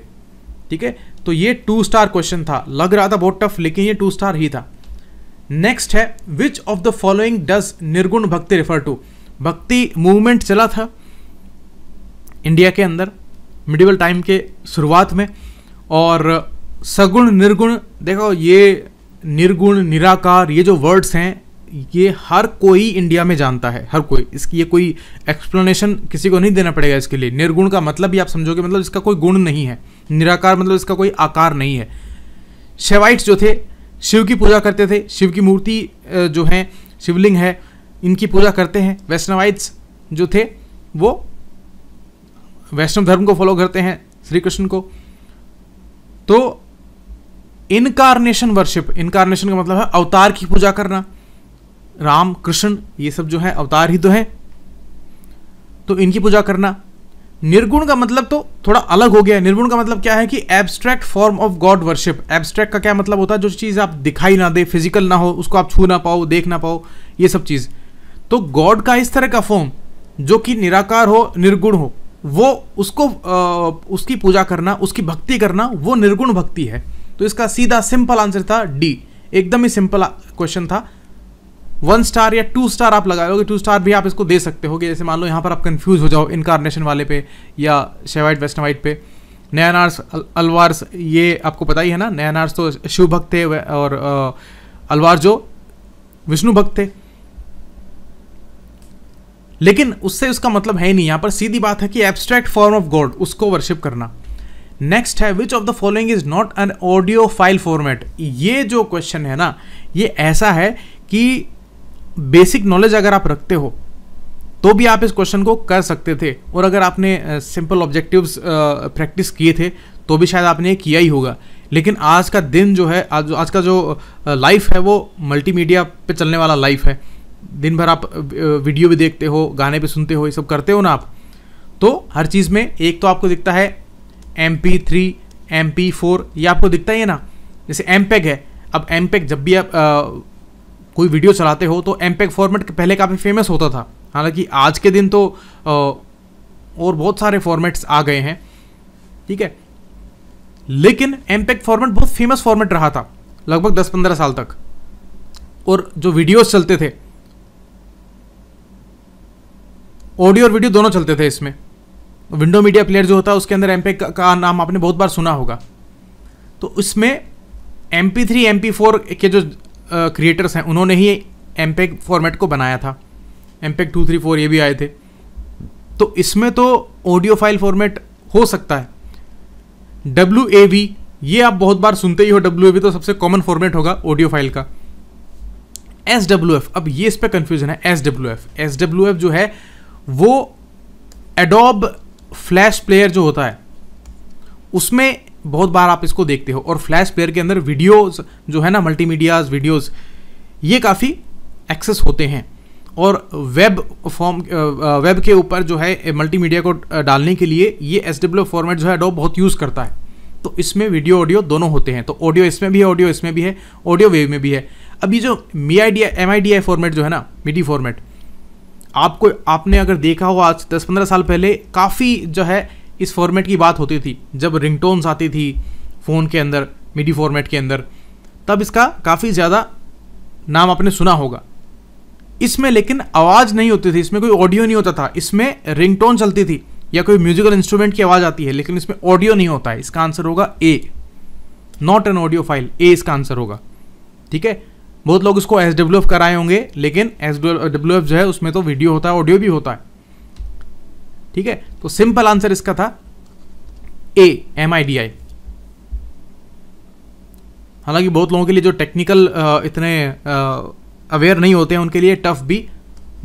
ठीक है तो ये टू स्टार क्वेश्चन था लग रहा था बहुत टफ लेकिन ये टू स्टार ही था नेक्स्ट है which of the following does nirgun bhakti refer to भक्ति मूवमेंट चला था इंडिया के अंदर मिडिवल टाइम के शुरुआत में और सगुण निर्गुण देखो ये निर्गुण निराकार ये जो वर्ड्स हैं ये हर कोई इंडिया में जानता है हर कोई इसकी ये कोई एक्सप्लेनेशन किसी को नहीं देना पड़ेगा इसके लिए निर्गुण का मतलब भी आप समझोगे मतलब इसका कोई गुण नहीं है निराकार मतलब इसका कोई आकार नहीं है शेवाइट्स जो थे शिव की पूजा करते थे शिव की मूर्ति जो है शिवलिंग है इनकी पूजा करते हैं वैष्णवाइट्स जो थे वो वैष्णव धर्म को फॉलो करते हैं श्री कृष्ण को तो इनकारनेशन वर्शिप इनकारनेशन का मतलब है अवतार की पूजा करना राम कृष्ण ये सब जो है अवतार ही तो हैं तो इनकी पूजा करना निर्गुण का मतलब तो थोड़ा अलग हो गया निर्गुण का मतलब क्या है कि abstract form of God worship abstract का क्या मतलब होता है जो चीज़ आप दिखाई ना दे फिजिकल ना हो उसको आप छू ना पाओ देख ना पाओ ये सब चीज़ तो गॉड का इस तरह का फॉर्म जो कि निराकार हो निर्गुण हो वो उसको आ, उसकी पूजा करना उसकी भक्ति करना वो निर्गुण भक्ति है तो इसका सीधा सिंपल आंसर था डी एकदम ही सिंपल क्वेश्चन था वन स्टार या टू स्टार आप लगाओगे टू स्टार भी आप इसको दे सकते हो जैसे मान लो यहाँ पर आप कन्फ्यूज़ हो जाओ इनकारनेशन वाले पे या शेवाइट वेस्टवाइट पे नयनार्स अल, अलवार्स ये आपको पता ही है ना नयानार्स तो शिव भक्त थे और अलवार जो विष्णु भक्त थे लेकिन उससे उसका मतलब है नहीं यहाँ पर सीधी बात है कि एब्स्ट्रैक्ट फॉर्म ऑफ गॉड उसको वर्शिप करना नेक्स्ट है which of the following is not an audio file format ये जो क्वेश्चन है ना ये ऐसा है कि बेसिक नॉलेज अगर आप रखते हो तो भी आप इस क्वेश्चन को कर सकते थे और अगर आपने सिंपल ऑब्जेक्टिव्स प्रैक्टिस किए थे तो भी शायद आपने किया ही होगा लेकिन आज का दिन जो है आज आज का जो लाइफ है वो मल्टीमीडिया पे चलने वाला लाइफ है दिन भर आप वीडियो भी देखते हो गाने भी सुनते हो ये सब करते हो ना आप तो हर चीज़ में एक तो आपको दिखता है M P three M P four ये आपको दिखता ही है ना जैसे एम पैग है अब एम पैग जब भी आप कोई वीडियो चलाते हो तो एम फॉर्मेट e पहले काफ़ी फेमस होता था हालांकि आज के दिन तो और बहुत सारे फॉर्मेट्स आ गए हैं ठीक है लेकिन एम फॉर्मेट e बहुत फेमस फॉर्मेट रहा था लगभग दस पंद्रह साल तक और जो वीडियोस चलते थे ऑडियो और वीडियो दोनों चलते थे इसमें विंडो मीडिया प्लेयर जो होता है उसके अंदर एम e का नाम आपने बहुत बार सुना होगा तो उसमें M P three M P four के जो क्रिएटर्स हैं उन्होंने ही एम फॉर्मेट e को बनाया था एम टू थ्री फोर ये भी आए थे तो इसमें तो ऑडियो फाइल फॉर्मेट हो सकता है डब्ल्यू ए वी ये आप बहुत बार सुनते ही हो डब्ल्यू ए वी तो सबसे कॉमन फॉर्मेट होगा ऑडियो फाइल का एस डब्ल्यू एफ अब ये इस पर कन्फ्यूजन है S W F S W F जो है वो एडोब फ्लैश प्लेयर जो होता है उसमें बहुत बार आप इसको देखते हो और फ्लैश प्लेयर के अंदर वीडियोस जो है ना मल्टीमीडियाज वीडियोस ये काफ़ी एक्सेस होते हैं और वेब फॉर्म वेब के ऊपर जो है मल्टीमीडिया को डालने के लिए ये एस फॉर्मेट जो है डॉ बहुत यूज़ करता है तो इसमें वीडियो ऑडियो दोनों होते हैं तो ऑडियो इसमें भी है ऑडियो इसमें भी है ऑडियो वेव में भी है अभी जो M I D M I D I format जो है ना मिडी फॉर्मेट आपको आपने अगर देखा हो आज दस पंद्रह साल पहले काफ़ी जो है इस फॉर्मेट की बात होती थी जब रिंगटोन्स आती थी फ़ोन के अंदर मीडी फॉर्मेट के अंदर तब इसका काफ़ी ज़्यादा नाम आपने सुना होगा इसमें लेकिन आवाज़ नहीं होती थी इसमें कोई ऑडियो नहीं होता था इसमें रिंगटोन चलती थी या कोई म्यूजिकल इंस्ट्रूमेंट की आवाज़ आती है लेकिन इसमें ऑडियो नहीं होता है इसका आंसर होगा A not an audio file A इसका आंसर होगा ठीक है बहुत लोग इसको एस डब्ल्यू एफ कराए होंगे लेकिन एस डब्ल्यू एफ जो है उसमें तो वीडियो होता है ऑडियो भी होता है ठीक है तो सिंपल आंसर इसका था ए एम आई डी आई हालांकि बहुत लोगों के लिए जो टेक्निकल इतने अवेयर नहीं होते हैं उनके लिए टफ भी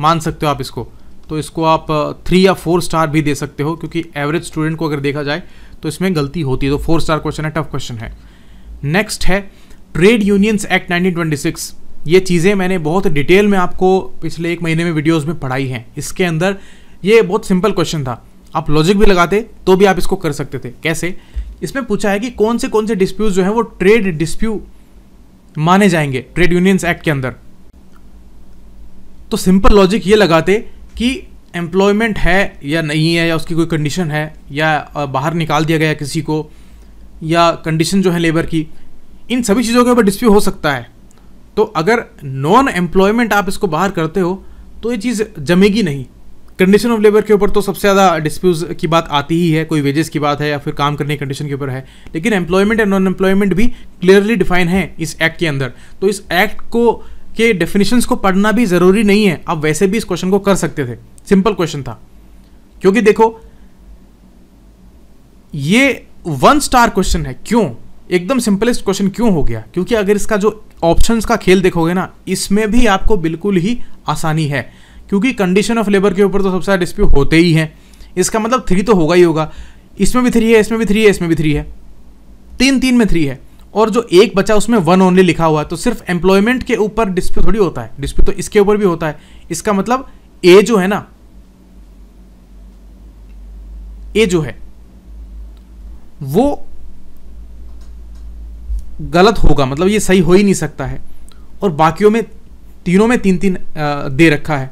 मान सकते हो आप इसको तो इसको आप थ्री या फोर स्टार भी दे सकते हो क्योंकि एवरेज स्टूडेंट को अगर देखा जाए तो इसमें गलती होती है तो फोर स्टार क्वेश्चन है टफ क्वेश्चन है नेक्स्ट है ट्रेड यूनियंस एक्ट 1926 ये चीज़ें मैंने बहुत डिटेल में आपको पिछले एक महीने में वीडियोस में पढ़ाई हैं इसके अंदर ये बहुत सिंपल क्वेश्चन था आप लॉजिक भी लगाते तो भी आप इसको कर सकते थे कैसे इसमें पूछा है कि कौन से कौन से डिस्प्यूट जो है वो ट्रेड डिस्प्यू माने जाएंगे ट्रेड यूनियंस एक्ट के अंदर तो सिंपल लॉजिक ये लगाते कि एम्प्लॉयमेंट है या नहीं है या उसकी कोई कंडीशन है या बाहर निकाल दिया गया किसी को या कंडीशन जो है लेबर की इन सभी चीज़ों के ऊपर डिस्प्यू हो सकता है तो अगर नॉन एम्प्लॉयमेंट आप इसको बाहर करते हो तो ये चीज़ जमेगी नहीं कंडीशन ऑफ लेबर के ऊपर तो सबसे ज़्यादा डिस्प्यूज की बात आती ही है कोई वेजेस की बात है या फिर काम करने की कंडीशन के ऊपर है लेकिन एम्प्लॉयमेंट एंड एम्प्लॉयमेंट भी क्लियरली डिफाइन है इस एक्ट के अंदर तो इस एक्ट को के डेफिनेशंस को पढ़ना भी ज़रूरी नहीं है आप वैसे भी इस क्वेश्चन को कर सकते थे सिंपल क्वेश्चन था क्योंकि देखो ये वन स्टार क्वेश्चन है क्यों एकदम सिंपलेस्ट क्वेश्चन क्यों हो गया क्योंकि अगर इसका जो ऑप्शंस का खेल देखोगे ना इसमें भी आपको बिल्कुल ही आसानी है क्योंकि कंडीशन ऑफ लेबर के ऊपर तो सबसे डिस्प्यूट होते ही हैं इसका मतलब थ्री तो होगा ही होगा इसमें भी थ्री है इसमें भी थ्री है इसमें भी थ्री है तीन तीन में थ्री है और जो एक बचा उसमें वन ओनली लिखा हुआ है तो सिर्फ एम्प्लॉयमेंट के ऊपर डिस्प्यूट थोड़ी होता है डिस्प्यूट तो इसके ऊपर भी होता है इसका मतलब ए जो है ना ए जो है वो गलत होगा मतलब ये सही हो ही नहीं सकता है और बाकियों में तीनों में तीन तीन दे रखा है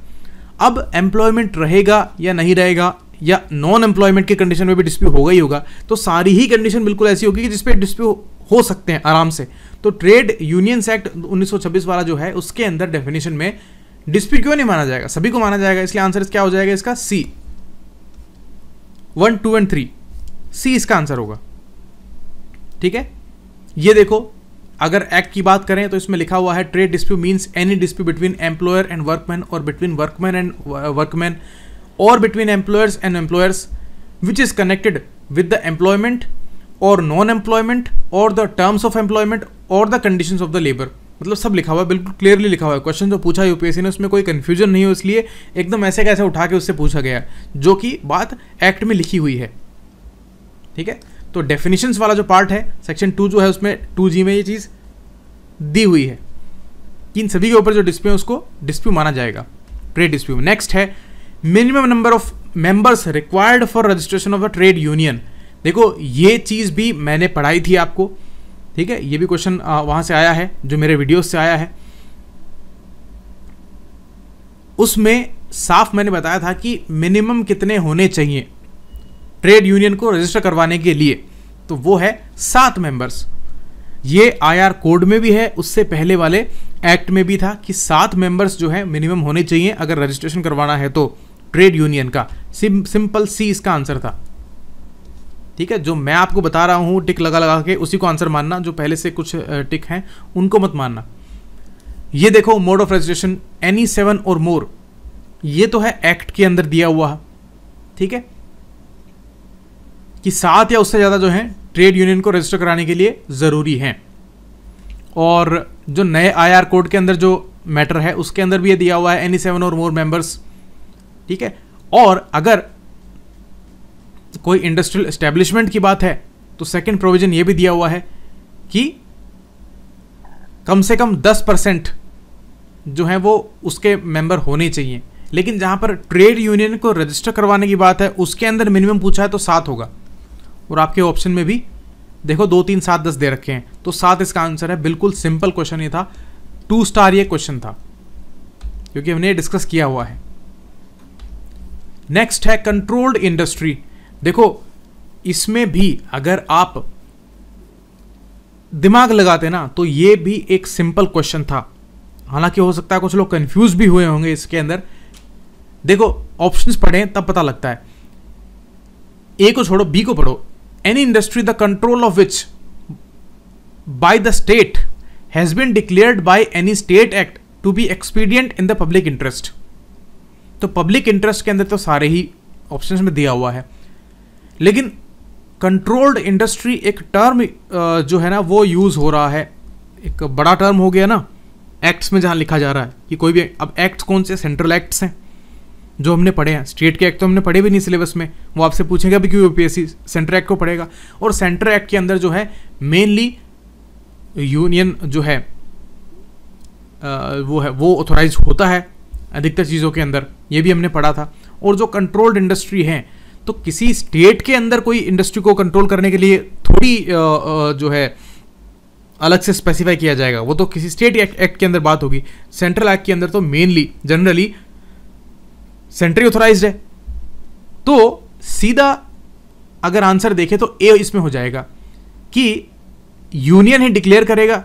अब एम्प्लॉयमेंट रहेगा या नहीं रहेगा या नॉन एम्प्लॉयमेंट की कंडीशन में भी डिस्प्यू होगा ही होगा तो सारी ही कंडीशन बिल्कुल ऐसी होगी कि जिसपे डिस्प्यू हो सकते हैं आराम से तो ट्रेड यूनियंस एक्ट 1926 वाला जो है उसके अंदर डेफिनेशन में डिस्प्यू क्यों नहीं माना जाएगा सभी को माना जाएगा इसलिए आंसर क्या हो जाएगा इसका C one two and three C इसका आंसर होगा ठीक है ये देखो अगर एक्ट की बात करें तो इसमें लिखा हुआ है trade dispute means any dispute between employer and workman or between workman and workman or between employers and employers which is connected with the employment or non employment or the terms of employment or the condition of the labour मतलब सब लिखा हुआ है बिल्कुल क्लियरली लिखा हुआ है क्वेश्चन जो पूछा यूपीएससी ने उसमें कोई कन्फ्यूजन नहीं हो इसलिए एकदम ऐसे कैसे उठा के उससे पूछा गया जो कि बात एक्ट में लिखी हुई है ठीक है तो डेफिनेशंस वाला जो पार्ट है सेक्शन टू जो है उसमें टू जी में ये चीज़ दी हुई है इन सभी के ऊपर जो डिस्प्यू है उसको डिस्प्यू माना जाएगा ट्रेड डिस्प्यू नेक्स्ट है minimum number of members required for registration of a trade union देखो ये चीज़ भी मैंने पढ़ाई थी आपको ठीक है ये भी क्वेश्चन वहां से आया है जो मेरे वीडियोस से आया है उसमें साफ मैंने बताया था कि मिनिमम कितने होने चाहिए ट्रेड यूनियन को रजिस्टर करवाने के लिए तो वो है सात मेंबर्स ये आईआर कोड में भी है उससे पहले वाले एक्ट में भी था कि सात मेंबर्स जो है मिनिमम होने चाहिए अगर रजिस्ट्रेशन करवाना है तो ट्रेड यूनियन का सिम, सिंपल सी इसका आंसर था ठीक है जो मैं आपको बता रहा हूँ टिक लगा लगा के उसी को आंसर मानना जो पहले से कुछ टिक हैं उनको मत मानना ये देखो mode of registration any seven or more ये तो है एक्ट के अंदर दिया हुआ ठीक है कि सात या उससे ज़्यादा जो हैं ट्रेड यूनियन को रजिस्टर कराने के लिए ज़रूरी हैं और जो नए आईआर कोड के अंदर जो मैटर है उसके अंदर भी ये दिया हुआ है any seven or more members ठीक है और अगर कोई इंडस्ट्रियल इस्टेब्लिशमेंट की बात है तो सेकंड प्रोविजन ये भी दिया हुआ है कि कम से कम दस परसेंट जो है वो उसके मेंबर होने चाहिए लेकिन जहाँ पर ट्रेड यूनियन को रजिस्टर करवाने की बात है उसके अंदर मिनिमम पूछा है तो सात होगा और आपके ऑप्शन में भी देखो दो तीन सात दस दे रखे हैं तो सात इसका आंसर है बिल्कुल सिंपल क्वेश्चन ये था टू स्टार ये क्वेश्चन था क्योंकि हमने डिस्कस किया हुआ है नेक्स्ट है कंट्रोल्ड इंडस्ट्री देखो इसमें भी अगर आप दिमाग लगाते ना तो ये भी एक सिंपल क्वेश्चन था हालांकि हो सकता है कुछ लोग कंफ्यूज भी हुए होंगे इसके अंदर देखो ऑप्शंस पढ़ें तब पता लगता है ए को छोड़ो बी को पढ़ो any industry the control of which by the state has been declared by any state act to be expedient in the public interest तो पब्लिक इंटरेस्ट के अंदर तो सारे ही ऑप्शंस में दिया हुआ है लेकिन कंट्रोल्ड इंडस्ट्री एक टर्म जो है ना वो यूज़ हो रहा है एक बड़ा टर्म हो गया ना एक्ट्स में जहाँ लिखा जा रहा है कि कोई भी अब एक्ट्स कौन से सेंट्रल एक्ट्स हैं जो हमने पढ़े हैं स्टेट के एक्ट तो हमने पढ़े भी नहीं सिलेबस में वो आपसे पूछेगा भी क्यों यूपीएससी सेंटर एक्ट को पढ़ेगा और सेंटर एक्ट के अंदर जो है मेनली यूनियन जो है वो है वो ऑथोराइज होता है अधिकतर चीज़ों के अंदर ये भी हमने पढ़ा था और जो कंट्रोल्ड इंडस्ट्री है तो किसी स्टेट के अंदर कोई इंडस्ट्री को कंट्रोल करने के लिए थोड़ी जो है अलग से स्पेसिफाई किया जाएगा वो तो किसी स्टेट एक्ट के अंदर बात होगी सेंट्रल एक्ट के अंदर तो मेनली जनरली सेंट्री ऑथोराइज है तो सीधा अगर आंसर देखें तो ए इसमें हो जाएगा कि यूनियन ही डिक्लेयर करेगा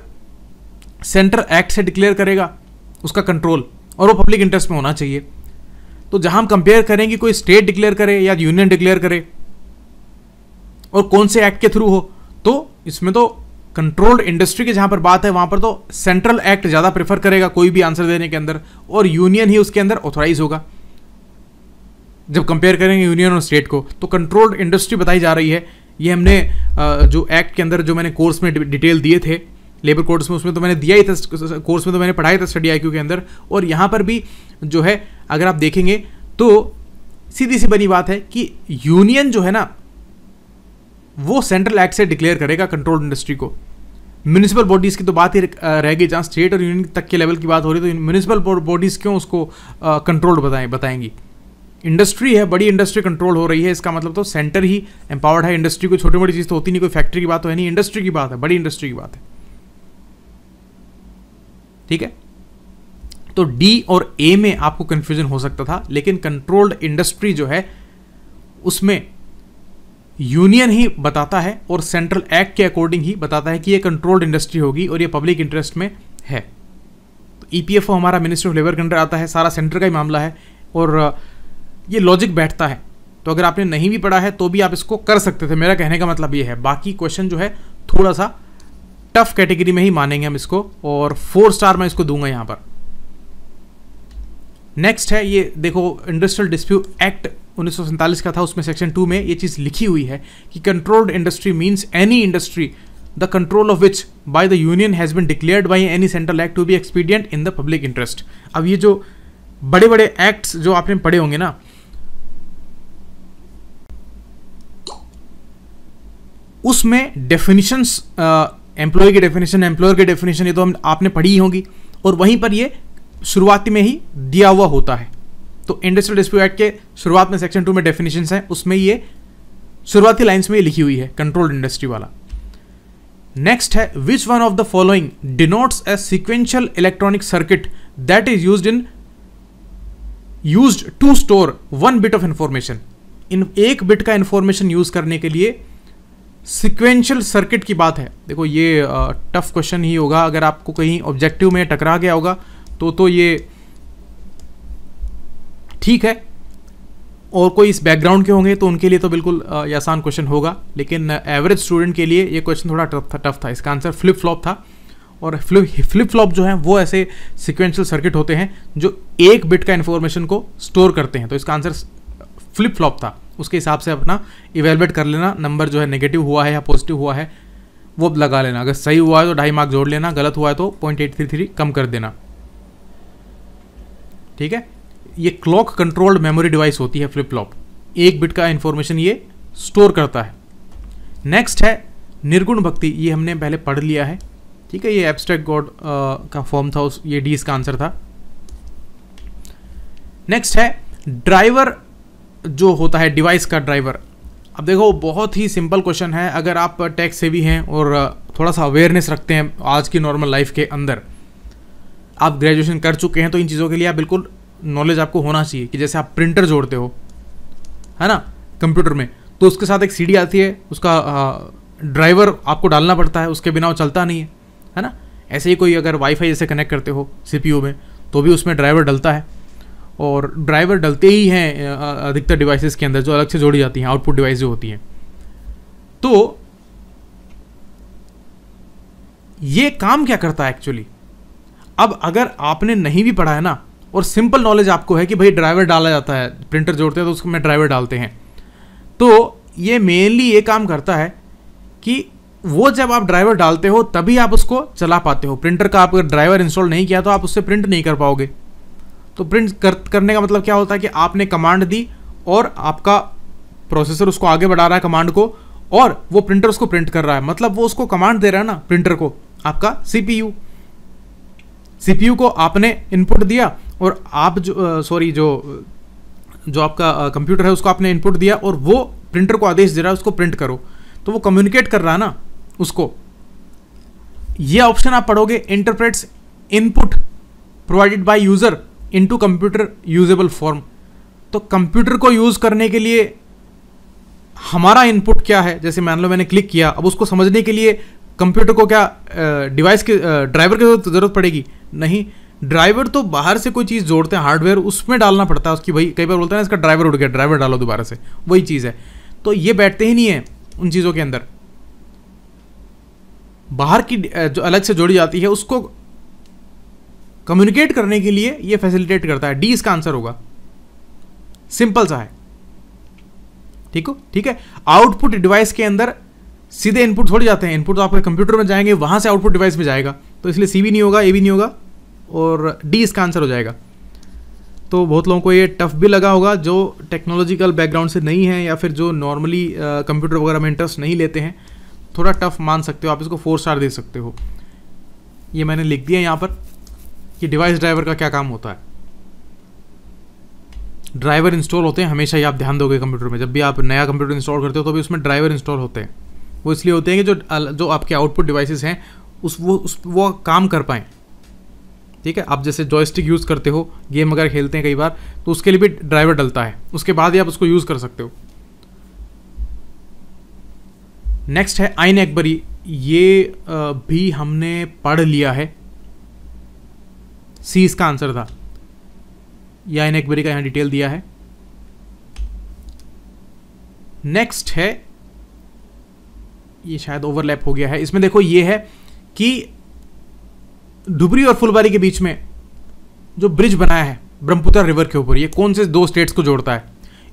सेंटर एक्ट से डिक्लेयर करेगा उसका कंट्रोल और वो पब्लिक इंटरेस्ट में होना चाहिए तो जहां हम कंपेयर करेंगे कोई स्टेट डिक्लेयर करे या यूनियन डिक्लेयर करे और कौन से एक्ट के थ्रू हो तो इसमें तो कंट्रोल्ड इंडस्ट्री की जहां पर बात है वहां पर तो सेंट्रल एक्ट ज़्यादा प्रेफर करेगा कोई भी आंसर देने के अंदर और यूनियन ही उसके अंदर ऑथोराइज होगा जब कंपेयर करेंगे यूनियन और स्टेट को तो कंट्रोल्ड इंडस्ट्री बताई जा रही है ये हमने जो एक्ट के अंदर जो मैंने कोर्स में डिटेल दिए थे लेबर कोर्स में उसमें तो मैंने दिया ही था कोर्स में तो मैंने पढ़ाया था स्टडी आई के अंदर और यहाँ पर भी जो है अगर आप देखेंगे तो सीधी सी बनी बात है कि यूनियन जो है ना वो सेंट्रल एक्ट से डिक्लेयर करेगा कंट्रोल इंडस्ट्री को म्यूनिसिपल बॉडीज़ की तो बात ही रह गई जहाँ स्टेट और यूनियन तक के लेवल की बात हो रही है तो म्यूनिसिपल बॉडीज़ क्यों उसको कंट्रोल बताएं बताएंगी इंडस्ट्री है बड़ी इंडस्ट्री कंट्रोल हो रही है इसका मतलब तो सेंटर ही एम्पावर्ड है इंडस्ट्री कोई छोटी मोटी चीज़ तो होती नहीं कोई फैक्ट्री की बात तो है नहीं इंडस्ट्री की बात है बड़ी इंडस्ट्री की बात है ठीक है तो डी और ए में आपको कंफ्यूजन हो सकता था लेकिन कंट्रोल्ड इंडस्ट्री जो है उसमें यूनियन ही बताता है और सेंट्रल एक्ट के अकॉर्डिंग ही बताता है कि ये कंट्रोल्ड इंडस्ट्री होगी और ये पब्लिक इंटरेस्ट में है तो ई e हमारा मिनिस्ट्री ऑफ लेबर के अंडर आता है सारा सेंटर का ही मामला है और ये लॉजिक बैठता है तो अगर आपने नहीं भी पढ़ा है तो भी आप इसको कर सकते थे मेरा कहने का मतलब ये है बाकी क्वेश्चन जो है थोड़ा सा टफ कैटेगरी में ही मानेंगे हम इसको और फोर स्टार मैं इसको दूंगा यहाँ पर नेक्स्ट है ये देखो इंडस्ट्रियल डिस्प्यूट एक्ट उन्नीस का था उसमें सेक्शन टू में ये चीज़ लिखी हुई है कि controlled industry means any industry the control of which by the union has been declared by any central act to be expedient in the public interest अब ये जो बड़े बड़े एक्ट्स जो आपने पढ़े होंगे ना उसमें डेफिनेशंस एम्प्लॉय की डेफिनेशन एम्प्लॉयर की डेफिनेशन ये तो हम आपने पढ़ी होगी और वहीं पर ये शुरुआती में ही दिया हुआ होता है तो इंडस्ट्रियल डिस्प्यू एक्ट के शुरुआत में सेक्शन टू में डेफिनेशन है उसमें ये शुरुआती लाइन्स में ये लिखी हुई है कंट्रोल्ड इंडस्ट्री वाला नेक्स्ट है which one of the following denotes a sequential electronic circuit that is use in use to store one bit of information in एक बिट का इंफॉर्मेशन यूज करने के लिए सिक्वेंशियल सर्किट की बात है देखो ये टफ क्वेश्चन ही होगा अगर आपको कहीं ऑब्जेक्टिव में टकरा गया होगा तो तो ये ठीक है और कोई इस बैकग्राउंड के होंगे तो उनके लिए तो बिल्कुल आसान क्वेश्चन होगा लेकिन एवरेज स्टूडेंट के लिए ये क्वेश्चन थोड़ा टफ था टफ था इसका आंसर फ्लिप फ्लॉप था और फ्लिप फ्लिप फ्लॉप जो है वो ऐसे सिक्वेंशियल सर्किट होते हैं जो एक बिट का इन्फॉर्मेशन को स्टोर करते हैं तो इसका आंसर फ्लिप फ्लॉप था उसके हिसाब से अपना इवेलुएट कर लेना नंबर जो है नेगेटिव हुआ है या पॉजिटिव हुआ है वो लगा लेना अगर सही हुआ है तो ढाई मार्क जोड़ लेना गलत हुआ है तो पॉइंट एट थ्री थ्री कम कर देना ठीक है ये क्लॉक कंट्रोल्ड मेमोरी डिवाइस होती है फ्लिप फ्लॉप एक बिट का इंफॉर्मेशन ये स्टोर करता है नेक्स्ट है निर्गुण भक्ति ये हमने पहले पढ़ लिया है ठीक है ये एब्स्ट्रैक्ट गॉड का फॉर्म था उस ये डी इसका आंसर था नेक्स्ट है ड्राइवर जो होता है डिवाइस का ड्राइवर अब देखो बहुत ही सिंपल क्वेश्चन है अगर आप टैक्स सेवी हैं और थोड़ा सा अवेयरनेस रखते हैं आज की नॉर्मल लाइफ के अंदर आप ग्रेजुएशन कर चुके हैं तो इन चीज़ों के लिए आप बिल्कुल नॉलेज आपको होना चाहिए कि जैसे आप प्रिंटर जोड़ते हो है ना कंप्यूटर में तो उसके साथ एक सीडी आती है उसका ड्राइवर आपको डालना पड़ता है उसके बिना वो चलता नहीं है है ना ऐसे ही कोई अगर वाईफाई जैसे कनेक्ट करते हो सीपीयू में तो भी उसमें ड्राइवर डलता है और ड्राइवर डलते ही हैं अधिकतर डिवाइसेस के अंदर जो अलग से जोड़ी जाती हैं आउटपुट डिवाइस जो होती हैं तो ये काम क्या करता है एक्चुअली अब अगर आपने नहीं भी पढ़ा है ना और सिंपल नॉलेज आपको है कि भाई ड्राइवर डाला जाता है प्रिंटर जोड़ते हैं तो उसमें ड्राइवर डालते हैं तो ये मेनली ये काम करता है कि वो जब आप ड्राइवर डालते हो तभी आप उसको चला पाते हो प्रिंटर का आप अगर ड्राइवर इंस्टॉल नहीं किया तो आप उससे प्रिंट नहीं कर पाओगे तो प्रिंट कर, करने का मतलब क्या होता है कि आपने कमांड दी और आपका प्रोसेसर उसको आगे बढ़ा रहा है कमांड को और वो प्रिंटर उसको प्रिंट कर रहा है मतलब वो उसको कमांड दे रहा है ना प्रिंटर को आपका सीपीयू सीपीयू को आपने इनपुट दिया और आप जो सॉरी जो जो आपका कंप्यूटर है उसको आपने इनपुट दिया और वो प्रिंटर को आदेश दे रहा है उसको प्रिंट करो तो वो कम्युनिकेट कर रहा है ना उसको ये ऑप्शन आप पढ़ोगे interprets input provided by user into computer usable form तो कंप्यूटर को यूज़ करने के लिए हमारा इनपुट क्या है जैसे मान लो मैंने क्लिक किया अब उसको समझने के लिए कंप्यूटर को क्या डिवाइस के ड्राइवर की ज़रूरत पड़ेगी नहीं ड्राइवर तो बाहर से कोई चीज़ जोड़ते हैं हार्डवेयर उसमें डालना पड़ता है उसकी भाई कई बार बोलते हैं इसका ड्राइवर उड़ गया ड्राइवर डालो दोबारा से वही चीज़ है तो ये बैठते ही नहीं है उन चीज़ों के अंदर बाहर की जो अलग से जोड़ी जाती है उसको कम्युनिकेट करने के लिए ये फैसिलिटेट करता है डी इसका आंसर होगा सिंपल सा है ठीक हो ठीक है आउटपुट डिवाइस के अंदर सीधे इनपुट थोड़ी जाते हैं इनपुट तो आपके कंप्यूटर में जाएंगे वहां से आउटपुट डिवाइस में जाएगा तो इसलिए सी भी नहीं होगा ए भी नहीं होगा और डी इसका आंसर हो जाएगा तो बहुत लोगों को ये टफ भी लगा होगा जो टेक्नोलॉजिकल बैकग्राउंड से नहीं है या फिर जो नॉर्मली कंप्यूटर वगैरह में इंटरेस्ट नहीं लेते हैं थोड़ा टफ मान सकते हो आप इसको फोर स्टार दे सकते हो ये मैंने लिख दिया यहाँ पर कि डिवाइस ड्राइवर का क्या काम होता है ड्राइवर इंस्टॉल होते हैं हमेशा ही आप ध्यान दोगे कंप्यूटर में जब भी आप नया कंप्यूटर इंस्टॉल करते हो तो भी उसमें ड्राइवर इंस्टॉल होते हैं वो इसलिए होते हैं कि जो जो आपके आउटपुट डिवाइसेस हैं उस वो उस वो काम कर पाएँ ठीक है आप जैसे जॉयस्टिक यूज़ करते हो गेम वगैरह खेलते हैं कई बार तो उसके लिए भी ड्राइवर डलता है उसके बाद ही आप उसको यूज़ कर सकते हो नेक्स्ट है आइन एक्बरी ये भी हमने पढ़ लिया है सी इसका आंसर था या इन एकबरी का यहाँ डिटेल दिया है नेक्स्ट है ये शायद ओवरलैप हो गया है इसमें देखो ये है कि धुबरी और फुलबारी के बीच में जो ब्रिज बनाया है ब्रह्मपुत्र रिवर के ऊपर ये कौन से दो स्टेट्स को जोड़ता है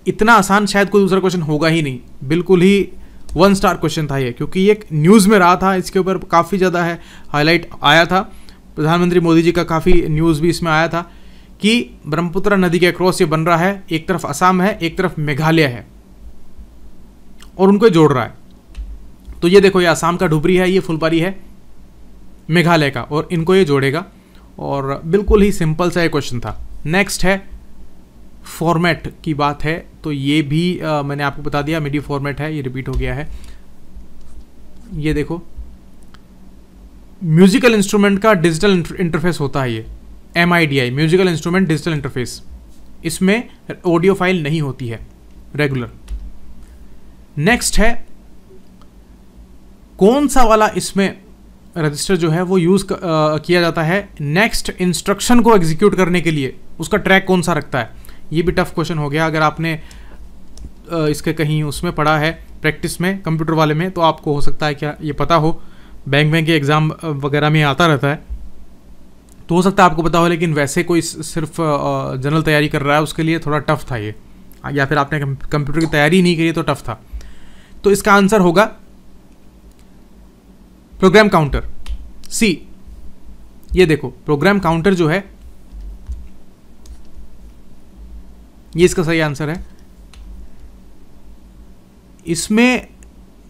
इतना आसान शायद कोई दूसरा क्वेश्चन होगा ही नहीं बिल्कुल ही वन स्टार क्वेश्चन था ये क्योंकि ये न्यूज़ में रहा था इसके ऊपर काफ़ी ज़्यादा है हाईलाइट आया था प्रधानमंत्री मोदी जी का काफ़ी न्यूज़ भी इसमें आया था कि ब्रह्मपुत्र नदी के क्रॉस ये बन रहा है एक तरफ असम है एक तरफ मेघालय है और उनको जोड़ रहा है तो ये देखो ये आसाम का ढुबरी है ये फुलपारी है मेघालय का और इनको ये जोड़ेगा और बिल्कुल ही सिंपल सा ये क्वेश्चन था नेक्स्ट है फॉर्मेट की बात है तो ये भी आ, मैंने आपको बता दिया मीडिया फॉर्मेट है ये रिपीट हो गया है ये देखो म्यूजिकल इंस्ट्रूमेंट का डिजिटल इंटरफेस होता है ये M I I D musical instrument digital interface इसमें ऑडियो फाइल नहीं होती है रेगुलर नेक्स्ट है कौन सा वाला इसमें रजिस्टर जो है वो यूज़ किया जाता है नेक्स्ट इंस्ट्रक्शन को एग्जीक्यूट करने के लिए उसका ट्रैक कौन सा रखता है ये भी टफ क्वेश्चन हो गया अगर आपने इसके कहीं उसमें पढ़ा है प्रैक्टिस में कंप्यूटर वाले में तो आपको हो सकता है क्या ये पता हो बैंक बैंक के एग्ज़ाम वगैरह में आता रहता है तो हो सकता है आपको पता हो लेकिन वैसे कोई सिर्फ जनरल तैयारी कर रहा है उसके लिए थोड़ा टफ था ये या फिर आपने कंप्यूटर की तैयारी नहीं करी तो टफ था तो इसका आंसर होगा प्रोग्राम काउंटर सी ये देखो प्रोग्राम काउंटर जो है ये इसका सही आंसर है इसमें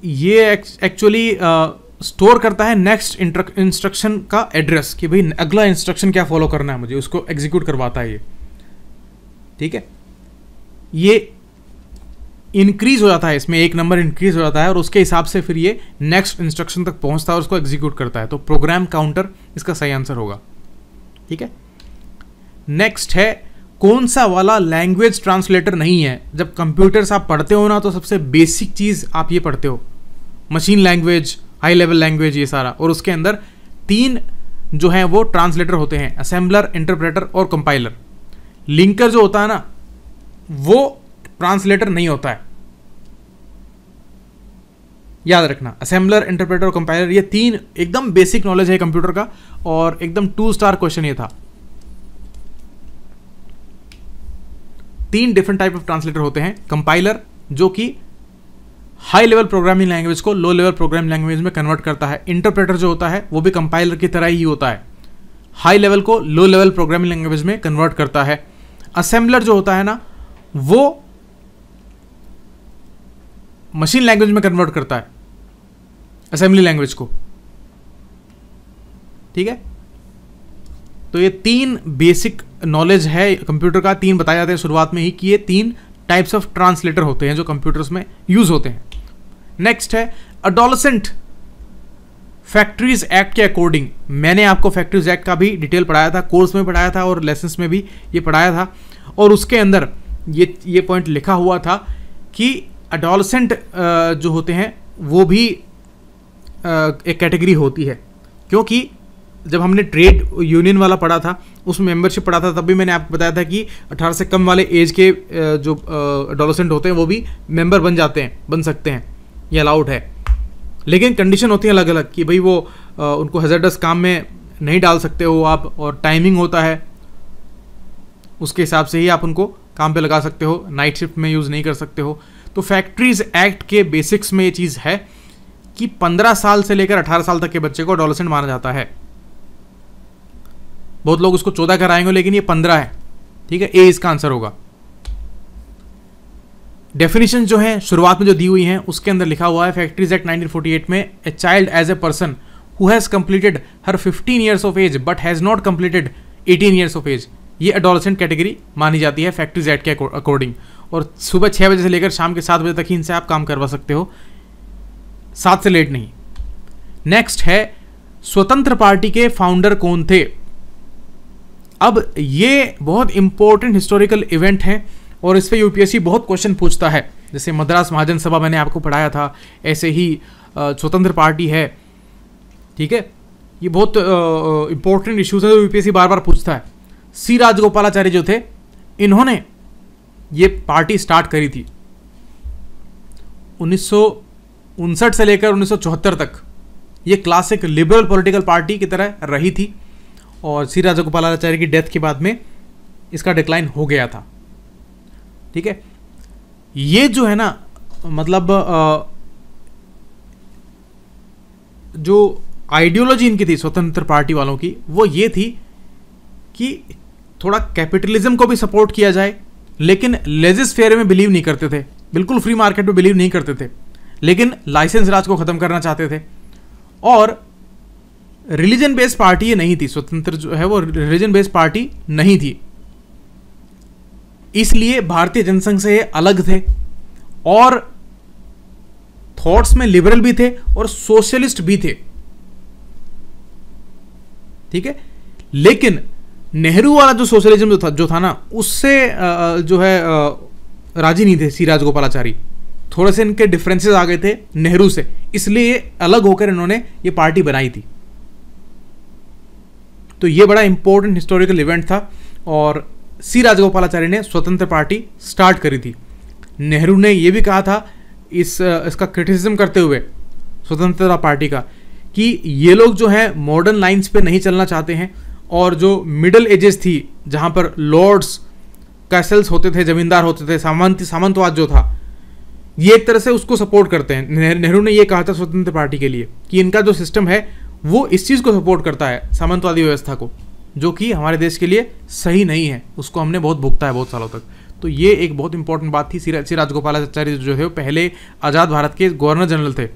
ये एक्चुअली स्टोर करता है नेक्स्ट इंस्ट्रक्शन का एड्रेस कि भाई अगला इंस्ट्रक्शन क्या फॉलो करना है मुझे उसको एग्जीक्यूट करवाता है ये ठीक है ये इंक्रीज हो जाता है इसमें एक नंबर इंक्रीज हो जाता है और उसके हिसाब से फिर ये नेक्स्ट इंस्ट्रक्शन तक पहुंचता है और उसको एग्जीक्यूट करता है तो प्रोग्राम काउंटर इसका सही आंसर होगा ठीक है नेक्स्ट है कौन सा वाला लैंग्वेज ट्रांसलेटर नहीं है जब कंप्यूटर्स आप पढ़ते हो ना तो सबसे बेसिक चीज़ आप ये पढ़ते हो machine language high level language ये सारा और उसके अंदर तीन जो हैं वो ट्रांसलेटर होते हैं असेंबलर इंटरप्रेटर और कंपाइलर लिंकर जो होता है ना वो ट्रांसलेटर नहीं होता है याद रखना असेंबलर इंटरप्रेटर और कंपाइलर ये तीन एकदम बेसिक नॉलेज है कंप्यूटर का और एकदम टू स्टार क्वेश्चन ये था तीन डिफरेंट टाइप ऑफ ट्रांसलेटर होते हैं कंपाइलर जो कि हाई लेवल प्रोग्रामिंग लैंग्वेज को लो लेवल प्रोग्रामिंग लैंग्वेज में कन्वर्ट करता है इंटरप्रेटर जो होता है वो भी कंपाइलर की तरह ही होता है हाई लेवल को लो लेवल प्रोग्रामिंग लैंग्वेज में कन्वर्ट करता है असेंबलर जो होता है ना वो मशीन लैंग्वेज में कन्वर्ट करता है असेंबली लैंग्वेज को ठीक है तो ये तीन बेसिक नॉलेज है कंप्यूटर का तीन बताया जाते हैं शुरुआत में ही कि ये तीन टाइप्स ऑफ ट्रांसलेटर होते हैं जो कंप्यूटर्स में यूज होते हैं नेक्स्ट है अडोलसेंट फैक्ट्रीज एक्ट के अकॉर्डिंग मैंने आपको फैक्ट्रीज एक्ट का भी डिटेल पढ़ाया था कोर्स में पढ़ाया था और लेसन में भी ये पढ़ाया था और उसके अंदर ये ये पॉइंट लिखा हुआ था कि अडोलसेंट जो होते हैं वो भी एक कैटेगरी होती है क्योंकि जब हमने ट्रेड यूनियन वाला पढ़ा था उस मेंबरशिप पढ़ा था तब भी मैंने आपको बताया था कि 18 से कम वाले एज के जो डोलोसेंट होते हैं वो भी मेंबर बन जाते हैं बन सकते हैं ये अलाउड है लेकिन कंडीशन होती है अलग अलग कि भाई वो उनको हजरडस काम में नहीं डाल सकते हो आप और टाइमिंग होता है उसके हिसाब से ही आप उनको काम पे लगा सकते हो नाइट शिफ्ट में यूज़ नहीं कर सकते हो तो फैक्ट्रीज एक्ट के बेसिक्स में ये चीज़ है कि 15 साल से लेकर 18 साल तक के बच्चे को डोलोसेंट माना जाता है बहुत लोग उसको चौदह कराएंगे लेकिन ये पंद्रह है ठीक है ए इसका आंसर होगा डेफिनेशन जो है शुरुआत में जो दी हुई है उसके अंदर लिखा हुआ है फैक्ट्रीज एक्ट 1948 में a child age a person who has completed her 15 years of age but has not completed 18 years of age ये अडोलसेंट कैटेगरी मानी जाती है फैक्ट्रीज एक्ट के अकॉर्डिंग और सुबह छः बजे से लेकर शाम के सात बजे तक ही इनसे आप काम करवा सकते हो सात से लेट नहीं नेक्स्ट है स्वतंत्र पार्टी के फाउंडर कौन थे अब ये बहुत इंपॉर्टेंट हिस्टोरिकल इवेंट है और इस पर यूपीएससी बहुत क्वेश्चन पूछता है जैसे मद्रास महाजन सभा मैंने आपको पढ़ाया था ऐसे ही स्वतंत्र पार्टी है ठीक है ये बहुत इंपॉर्टेंट इश्यूज है जो यूपीएससी बार बार पूछता है सी राजगोपालाचार्य जो थे इन्होंने ये पार्टी स्टार्ट करी थी उन्नीस से लेकर उन्नीस तक ये क्लासिक लिबरल पॉलिटिकल पार्टी की तरह रही थी और सी राजा गोपालाचार्य की डेथ के बाद में इसका डिक्लाइन हो गया था ठीक है ये जो है ना मतलब आ, जो आइडियोलॉजी इनकी थी स्वतंत्र पार्टी वालों की वो ये थी कि थोड़ा कैपिटलिज्म को भी सपोर्ट किया जाए लेकिन लेजिस फेयर में बिलीव नहीं करते थे बिल्कुल फ्री मार्केट में बिलीव नहीं करते थे लेकिन लाइसेंस राज को ख़त्म करना चाहते थे और रिलीजन बेस्ड पार्टी ये नहीं थी स्वतंत्र जो है वो रिलीजन बेस्ड पार्टी नहीं थी इसलिए भारतीय जनसंघ से अलग थे और थॉट्स में लिबरल भी थे और सोशलिस्ट भी थे ठीक है लेकिन नेहरू वाला जो सोशलिज्म जो था जो था ना उससे जो है राजी नहीं थे सी राजगोपालाचारी थोड़े से इनके डिफरेंसेस आ गए थे नेहरू से इसलिए अलग होकर इन्होंने ये पार्टी बनाई थी तो ये बड़ा इंपॉर्टेंट हिस्टोरिकल इवेंट था और सी राजगोपालाचार्य ने स्वतंत्र पार्टी स्टार्ट करी थी नेहरू ने यह भी कहा था इस इसका क्रिटिसिज्म करते हुए स्वतंत्रता पार्टी का कि ये लोग जो हैं मॉडर्न लाइंस पे नहीं चलना चाहते हैं और जो मिडिल एजेस थी जहाँ पर लॉर्ड्स कैसल्स होते थे जमींदार होते थे सामंत सामंतवाद जो था ये एक तरह से उसको सपोर्ट करते हैं नेहरू ने ये कहा था स्वतंत्र पार्टी के लिए कि इनका जो सिस्टम है वो इस चीज़ को सपोर्ट करता है सामंतवादी व्यवस्था को जो कि हमारे देश के लिए सही नहीं है उसको हमने बहुत भुगता है बहुत सालों तक तो ये एक बहुत इंपॉर्टेंट बात थी श्री सिराज गोपालाचार्य जो है वो पहले आज़ाद भारत के गवर्नर जनरल थे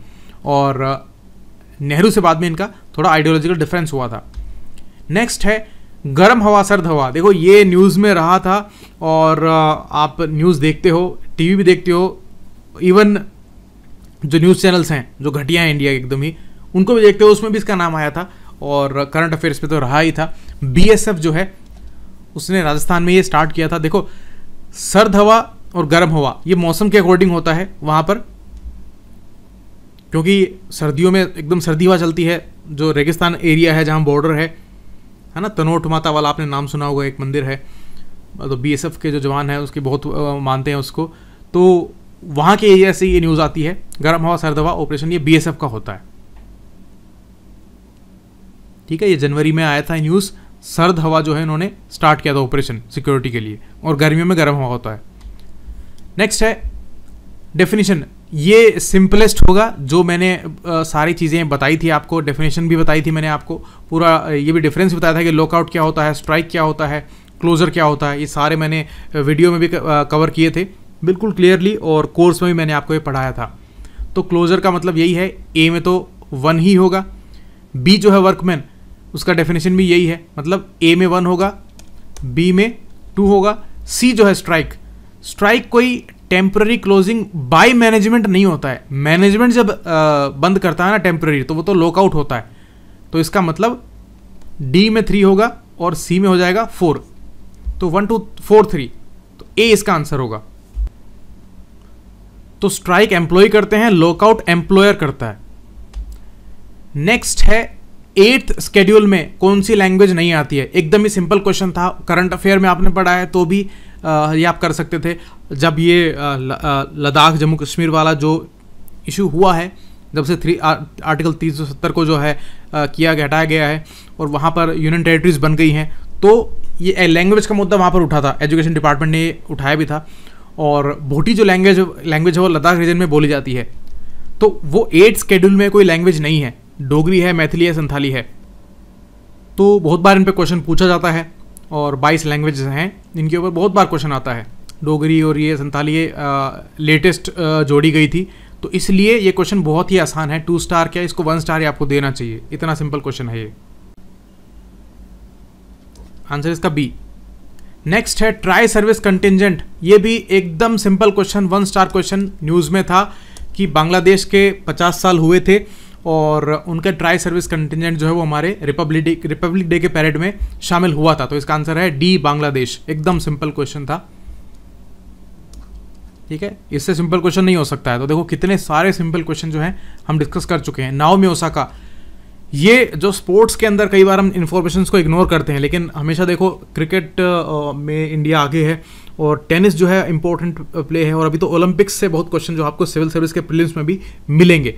और नेहरू से बाद में इनका थोड़ा आइडियोलॉजिकल डिफरेंस हुआ था नेक्स्ट है गर्म हवा सर्द हवा देखो ये न्यूज़ में रहा था और आप न्यूज़ देखते हो टीवी भी देखते हो इवन जो न्यूज़ चैनल्स हैं जो घटिया हैं इंडिया के एकदम ही उनको भी देखते हुए उसमें भी इसका नाम आया था और करंट अफेयर्स पे तो रहा ही था बीएसएफ जो है उसने राजस्थान में ये स्टार्ट किया था देखो सर्द हवा और गर्म हवा ये मौसम के अकॉर्डिंग होता है वहाँ पर क्योंकि सर्दियों में एकदम सर्दी हवा चलती है जो रेगिस्तान एरिया है जहाँ बॉर्डर है है ना तनोट माता वाला आपने नाम सुना होगा एक मंदिर है तो बी के जो जवान है उसके बहुत मानते हैं उसको तो वहाँ के एरिया से ये न्यूज़ आती है गर्म हवा सर्द हवा ऑपरेशन ये बी का होता है ठीक है ये जनवरी में आया था न्यूज़ सर्द हवा जो है इन्होंने स्टार्ट किया था ऑपरेशन सिक्योरिटी के लिए और गर्मियों में गर्म हवा होता है नेक्स्ट है डेफिनेशन ये सिंपलेस्ट होगा जो मैंने आ, सारी चीज़ें बताई थी आपको डेफिनेशन भी बताई थी मैंने आपको पूरा ये भी डिफरेंस बताया था कि लॉकआउट क्या होता है स्ट्राइक क्या होता है क्लोज़र क्या होता है ये सारे मैंने वीडियो में भी कवर किए थे बिल्कुल क्लियरली और कोर्स में भी मैंने आपको ये पढ़ाया था तो क्लोज़र का मतलब यही है ए में तो वन ही होगा बी जो है वर्कमैन उसका डेफिनेशन भी यही है मतलब ए में वन होगा बी में टू होगा सी जो है स्ट्राइक स्ट्राइक कोई टेम्प्ररी क्लोजिंग बाय मैनेजमेंट नहीं होता है मैनेजमेंट जब आ, बंद करता है ना टेम्प्ररी तो वो तो लॉकआउट होता है तो इसका मतलब डी में थ्री होगा और सी में हो जाएगा फोर तो वन टू फोर थ्री तो ए इसका आंसर होगा तो स्ट्राइक एम्प्लॉय करते हैं लॉकआउट एम्प्लॉयर करता है नेक्स्ट है एट्थ स्केड्यूल में कौन सी लैंग्वेज नहीं आती है एकदम ही सिंपल क्वेश्चन था करंट अफेयर में आपने पढ़ा है तो भी ये आप कर सकते थे जब ये लद्दाख जम्मू कश्मीर वाला जो इशू हुआ है जब से थ्री आर्टिकल तीन सौ सत्तर को जो है आ, किया गया हटाया गया है और वहाँ पर यूनियन टेरिटरीज बन गई हैं तो ये लैंग्वेज का मुद्दा वहाँ पर उठा था एजुकेशन डिपार्टमेंट ने उठाया भी था और भोटी जो लैंग्वेज लैंग्वेज है वो लद्दाख रीजन में बोली जाती है तो वो एट स्केड्यूल में कोई लैंग्वेज नहीं है डोगरी है मैथिली है संथाली है तो बहुत बार इन पर क्वेश्चन पूछा जाता है और 22 लैंग्वेज हैं इनके ऊपर बहुत बार क्वेश्चन आता है डोगरी और ये संथाली ये लेटेस्ट जोड़ी गई थी तो इसलिए ये क्वेश्चन बहुत ही आसान है टू स्टार क्या इसको वन स्टार ही आपको देना चाहिए इतना सिंपल क्वेश्चन है ये आंसर इसका बी नेक्स्ट है ट्राई सर्विस कंटिजेंट ये भी एकदम simple question one star question news में था कि बांग्लादेश के 50 साल हुए थे और उनका ट्राई सर्विस कंटिजेंट जो है वो हमारे रिपब्लिक डे रिपब्लिक डे के पैरेड में शामिल हुआ था तो इसका आंसर है डी बांग्लादेश एकदम सिंपल क्वेश्चन था ठीक है इससे सिंपल क्वेश्चन नहीं हो सकता है तो देखो कितने सारे सिंपल क्वेश्चन जो है हम डिस्कस कर चुके हैं नाव में ओसाका ये जो स्पोर्ट्स के अंदर कई बार हम इन्फॉर्मेशन को इग्नोर करते हैं लेकिन हमेशा देखो क्रिकेट में इंडिया आगे है और टेनिस जो है इंपॉर्टेंट प्ले है और अभी तो ओलंपिक्स से बहुत क्वेश्चन जो आपको सिविल सर्विस के प्रिलिम्स में भी मिलेंगे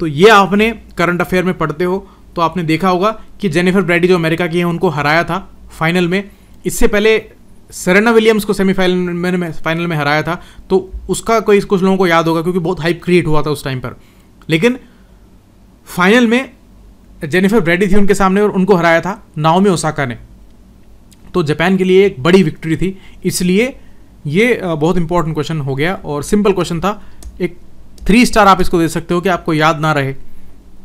तो ये आपने करंट अफेयर में पढ़ते हो तो आपने देखा होगा कि जेनिफर ब्रैडी जो अमेरिका की है उनको हराया था फाइनल में इससे पहले सरेना विलियम्स को सेमीफाइनल में फाइनल में हराया था तो उसका कोई कुछ लोगों को याद होगा क्योंकि बहुत हाइप क्रिएट हुआ था उस टाइम पर लेकिन फाइनल में जेनिफर ब्रैडी थी उनके सामने और उनको हराया था नाओमी ओसाका ने तो जापान के लिए एक बड़ी विक्ट्री थी इसलिए ये बहुत इंपॉर्टेंट क्वेश्चन हो गया और सिंपल क्वेश्चन था एक थ्री स्टार आप इसको दे सकते हो कि आपको याद ना रहे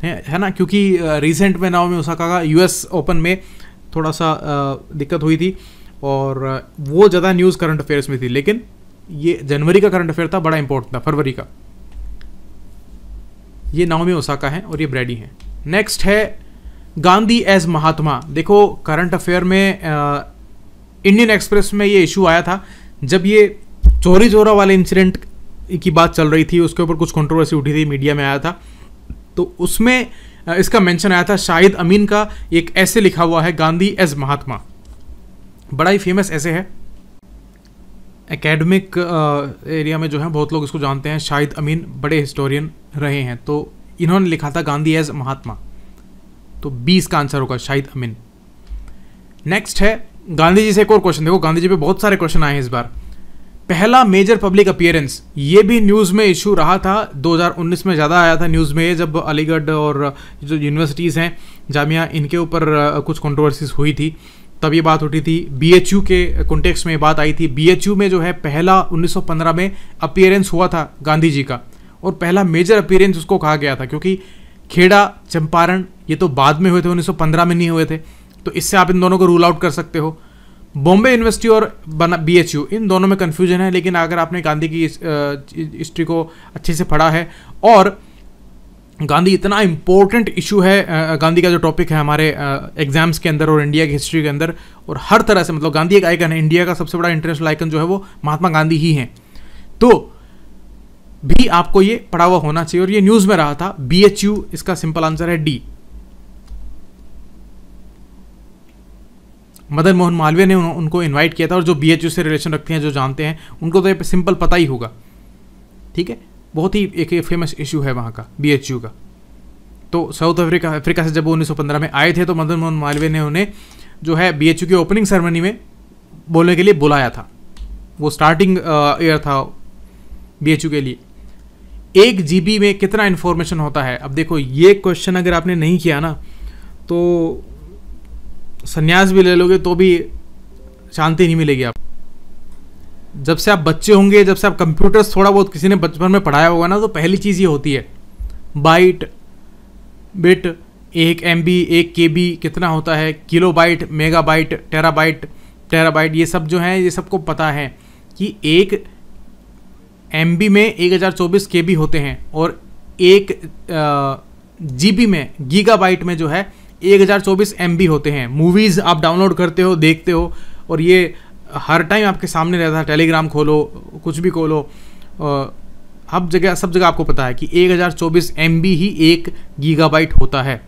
है, है ना क्योंकि रिसेंट में नाओमी उसका का यूएस ओपन में थोड़ा सा दिक्कत हुई थी और वो ज़्यादा न्यूज़ करंट अफेयर्स में थी लेकिन ये जनवरी का करंट अफेयर था बड़ा इंपॉर्टेंट था फरवरी का ये नाओमी ओसाका है और ये ब्रैडी है नेक्स्ट है गांधी एज महात्मा देखो करंट अफेयर में आ, इंडियन एक्सप्रेस में ये इशू आया था जब ये चोरी चोरा वाले इंसिडेंट की बात चल रही थी उसके ऊपर कुछ कंट्रोवर्सी उठी थी मीडिया में आया था तो उसमें इसका मेंशन आया था शाहिद अमीन का एक ऐसे लिखा हुआ है गांधी एज महात्मा बड़ा ही फेमस ऐसे है एकेडमिक एरिया में जो है बहुत लोग इसको जानते हैं शाहिद अमीन बड़े हिस्टोरियन रहे हैं तो इन्होंने लिखा था गांधी एज महात्मा तो बीस का आंसर होगा शाहिद अमीन नेक्स्ट है गांधी जी से एक और क्वेश्चन देखो गांधी जी पे बहुत सारे क्वेश्चन आए हैं इस बार पहला मेजर पब्लिक अपियरेंस ये भी न्यूज़ में इशू रहा था 2019 में ज़्यादा आया था न्यूज़ में जब अलीगढ़ और जो यूनिवर्सिटीज़ हैं जामिया इनके ऊपर कुछ कंट्रोवर्सीज हुई थी तब ये बात उठी थी बी के कॉन्टेक्स्ट में बात आई थी बी में जो है पहला 1915 में अपियरेंस हुआ था गांधी जी का और पहला मेजर अपियरेंस उसको कहा गया था क्योंकि खेड़ा चंपारण ये तो बाद में हुए थे 1915 में नहीं हुए थे तो इससे आप इन दोनों को रूल आउट कर सकते हो बॉम्बे यूनिवर्सिटी और बना बी एच यू इन दोनों में कन्फ्यूजन है लेकिन अगर आपने गांधी की हिस्ट्री को अच्छे से पढ़ा है और गांधी इतना इम्पोर्टेंट इशू है गांधी का जो टॉपिक है हमारे एग्जाम्स के अंदर और इंडिया की हिस्ट्री के अंदर और हर तरह से मतलब गांधी एक आइकन है इंडिया का सबसे बड़ा इंटरनेशनल आइकन जो है वो महात्मा गांधी ही हैं तो भी आपको ये पढ़ा हुआ होना चाहिए और ये न्यूज़ में रहा था बी इसका सिंपल आंसर है डी मदन मोहन मालवीय ने उनको इनवाइट किया था और जो बी से रिलेशन रखते हैं जो जानते हैं उनको तो ये सिंपल पता ही होगा ठीक है बहुत ही एक फेमस इशू है वहाँ का बी का तो साउथ अफ्रीका अफ्रीका से जब वो 1915 में आए थे तो मदन मोहन मालवीय ने उन्हें जो है बी की ओपनिंग सेरेमनी में बोलने के लिए बुलाया था वो स्टार्टिंग ईयर था बी के लिए एक जी में कितना इन्फॉर्मेशन होता है अब देखो ये क्वेश्चन अगर आपने नहीं किया ना तो संन्यास भी ले लोगे तो भी शांति नहीं मिलेगी आप जब से आप बच्चे होंगे जब से आप कंप्यूटर्स थोड़ा बहुत किसी ने बचपन में पढ़ाया होगा ना तो पहली चीज़ ये होती है बाइट बिट एक एम बी एक के बी कितना होता है kilobyte megabyte terabyte terabyte ये सब जो हैं ये सबको पता है कि एक एम बी में एक हज़ार चौबीस के बी होते हैं और एक जी बी में गीगा बाइट में जो है एक हज़ार चौबीस एम बी होते हैं मूवीज़ आप डाउनलोड करते हो देखते हो और ये हर टाइम आपके सामने रहता है टेलीग्राम खोलो कुछ भी खोलो हर जगह सब जगह आपको पता है कि एक हज़ार चौबीस एम बी ही एक गीगाबाइट होता है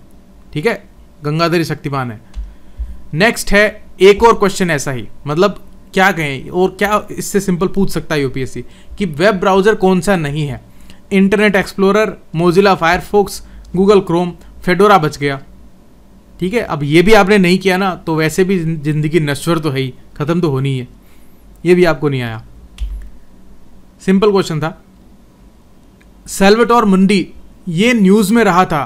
ठीक है गंगाधरी शक्तिमान है नेक्स्ट है एक और क्वेश्चन ऐसा ही मतलब क्या कहें और क्या इससे सिंपल पूछ सकता है यूपीएससी कि वेब ब्राउज़र कौन सा नहीं है Internet Explorer Mozilla Firefox Google Chrome Fedora बच गया ठीक है अब ये भी आपने नहीं किया ना तो वैसे भी ज़िंदगी नश्वर तो है ही ख़त्म तो होनी है ये भी आपको नहीं आया सिंपल क्वेश्चन था और मुंडी ये न्यूज़ में रहा था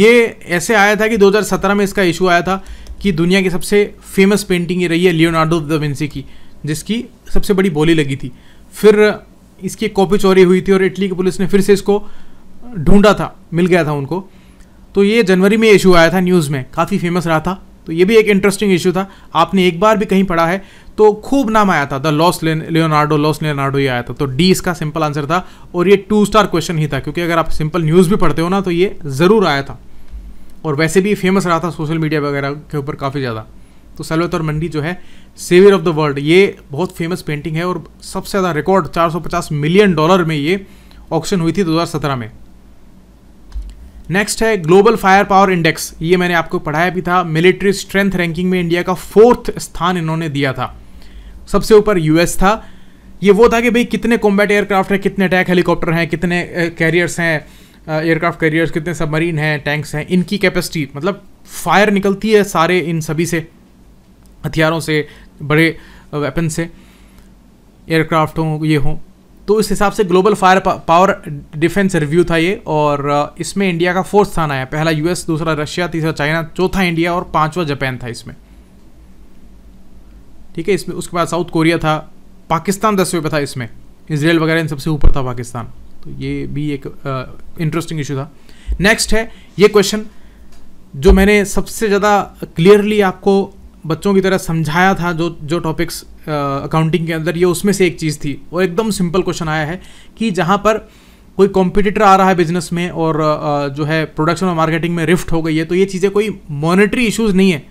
ये ऐसे आया था कि 2017 में इसका इशू आया था कि दुनिया की सबसे फेमस पेंटिंग ये रही है लियोनार्डो द की जिसकी सबसे बड़ी बोली लगी थी फिर इसकी कॉपी चोरी हुई थी और इटली की पुलिस ने फिर से इसको ढूंढा था मिल गया था उनको तो ये जनवरी में इशू आया था न्यूज़ में काफ़ी फेमस रहा था तो ये भी एक इंटरेस्टिंग इशू था आपने एक बार भी कहीं पढ़ा है तो खूब नाम आया था the last Leonardo last Leonardo ये आया था तो डी इसका सिंपल आंसर था और ये टू स्टार क्वेश्चन ही था क्योंकि अगर आप सिंपल न्यूज़ भी पढ़ते हो ना तो ये ज़रूर आया था और वैसे भी फेमस रहा था सोशल मीडिया वगैरह के ऊपर काफ़ी ज़्यादा तो और मंडी जो है सेवियर ऑफ द वर्ल्ड ये बहुत फेमस पेंटिंग है और सबसे ज़्यादा रिकॉर्ड 450 मिलियन डॉलर में ये ऑक्शन हुई थी 2017 में नेक्स्ट है ग्लोबल फायर पावर इंडेक्स ये मैंने आपको पढ़ाया भी था मिलिट्री स्ट्रेंथ रैंकिंग में इंडिया का फोर्थ स्थान इन्होंने दिया था सबसे ऊपर यूएस था ये वो था कि भाई कितने कॉम्बैट एयरक्राफ्ट हैं कितने अटैक हेलीकॉप्टर हैं कितने कैरियर्स हैं एयरक्राफ्ट कैरियर्स कितने सबमरीन हैं टैंक्स हैं इनकी कैपेसिटी मतलब फायर निकलती है सारे इन सभी से हथियारों से बड़े वेपन से एयरक्राफ्ट हों ये हों तो इस हिसाब से global fire power defence review था ये और इसमें इंडिया का फोर्थ स्थान आया पहला यूएस दूसरा रशिया तीसरा चाइना चौथा इंडिया और पांचवा जापान था इसमें ठीक है इसमें उसके बाद साउथ कोरिया था पाकिस्तान दसवें पे था इसमें इसराइल वगैरह इन सबसे ऊपर था पाकिस्तान तो ये भी एक इंटरेस्टिंग इशू था नेक्स्ट है ये क्वेश्चन जो मैंने सबसे ज़्यादा क्लियरली आपको बच्चों की तरह समझाया था जो जो टॉपिक्स अकाउंटिंग के अंदर ये उसमें से एक चीज़ थी और एकदम सिंपल क्वेश्चन आया है कि जहाँ पर कोई कॉम्पिटिटर आ रहा है बिजनेस में और आ, जो है प्रोडक्शन और मार्केटिंग में रिफ्ट हो गई है तो ये चीज़ें कोई मॉनिटरी इशूज़ नहीं है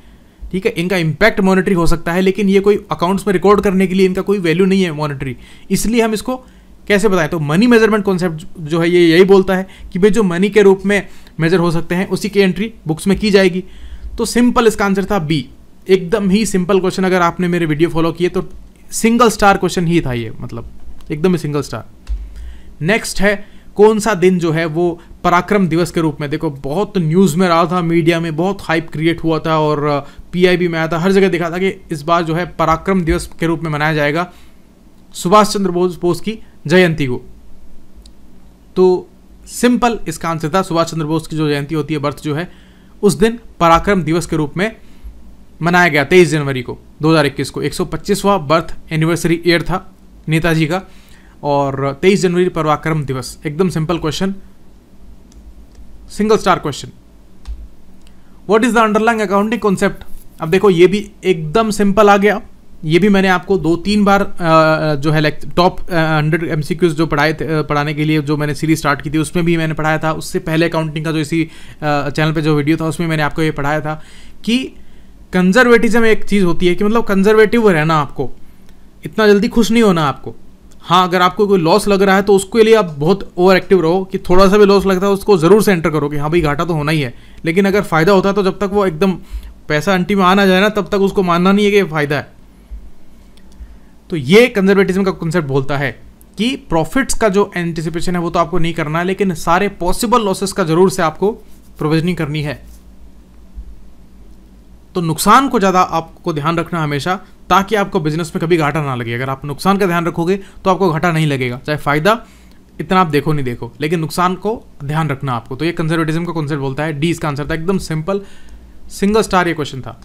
ठीक है इनका इम्पैक्ट मॉनिटरी हो सकता है लेकिन ये कोई अकाउंट्स में रिकॉर्ड करने के लिए इनका कोई वैल्यू नहीं है मॉनिटरी इसलिए हम इसको कैसे बताएं तो मनी मेजरमेंट कॉन्सेप्ट जो है ये यही बोलता है कि भाई जो मनी के रूप में मेजर हो सकते हैं उसी की एंट्री बुक्स में की जाएगी तो सिंपल इसका आंसर था बी एकदम ही सिंपल क्वेश्चन अगर आपने मेरे वीडियो फॉलो किए तो सिंगल स्टार क्वेश्चन ही था ये मतलब एकदम ही सिंगल स्टार नेक्स्ट है कौन सा दिन जो है वो पराक्रम दिवस के रूप में देखो बहुत न्यूज़ में रहा था मीडिया में बहुत हाइप क्रिएट हुआ था और पीआईबी में आया था हर जगह देखा था कि इस बार जो है पराक्रम दिवस के रूप में मनाया जाएगा सुभाष चंद्र बोस बोस की जयंती को तो सिंपल इसका आंसर था सुभाष चंद्र बोस की जो जयंती होती है बर्थ जो है उस दिन पराक्रम दिवस के रूप में मनाया गया तेईस जनवरी को 2021 को 125वां बर्थ एनिवर्सरी ईयर था नेताजी का और 23 जनवरी पराक्रम दिवस एकदम simple question single star question what is the underlying accounting concept अब देखो ये भी एकदम सिंपल आ गया ये भी मैंने आपको दो तीन बार जो है टॉप हंड्रेड एम जो पढ़ाए थे पढ़ाने के लिए जो मैंने सीरीज स्टार्ट की थी उसमें भी मैंने पढ़ाया था उससे पहले अकाउंटिंग का जो इसी चैनल पे जो वीडियो था उसमें मैंने आपको ये पढ़ाया था कि कंजर्वेटिज्म एक चीज़ होती है कि मतलब कंजर्वेटिव रहना आपको इतना जल्दी खुश नहीं होना आपको हाँ अगर आपको कोई लॉस लग रहा है तो उसके लिए आप बहुत ओवर एक्टिव रहो कि थोड़ा सा भी लॉस लगता है उसको ज़रूर से एंटर करो कि हाँ भाई घाटा तो होना ही है लेकिन अगर फ़ायदा होता है तो जब तक वो एकदम पैसा अंटी में आना जाए ना तब तक उसको मानना नहीं है कि फ़ायदा है तो ये कंजर्वेटिज्म का कंसेप्ट बोलता है कि प्रॉफिट्स का जो एंटिसिपेशन है वो तो आपको नहीं करना है लेकिन सारे पॉसिबल लॉसेस का ज़रूर से आपको प्रोविजनिंग करनी है तो नुकसान को ज़्यादा आपको ध्यान रखना हमेशा ताकि आपको बिजनेस में कभी घाटा ना लगे अगर आप नुकसान का ध्यान रखोगे तो आपको घाटा नहीं लगेगा चाहे फ़ायदा इतना आप देखो नहीं देखो लेकिन नुकसान को ध्यान रखना आपको तो ये कंजर्वेटिज्म का कॉन्सेप्ट बोलता है डी इसका आंसर था एकदम सिंपल सिंगल स्टार ये क्वेश्चन था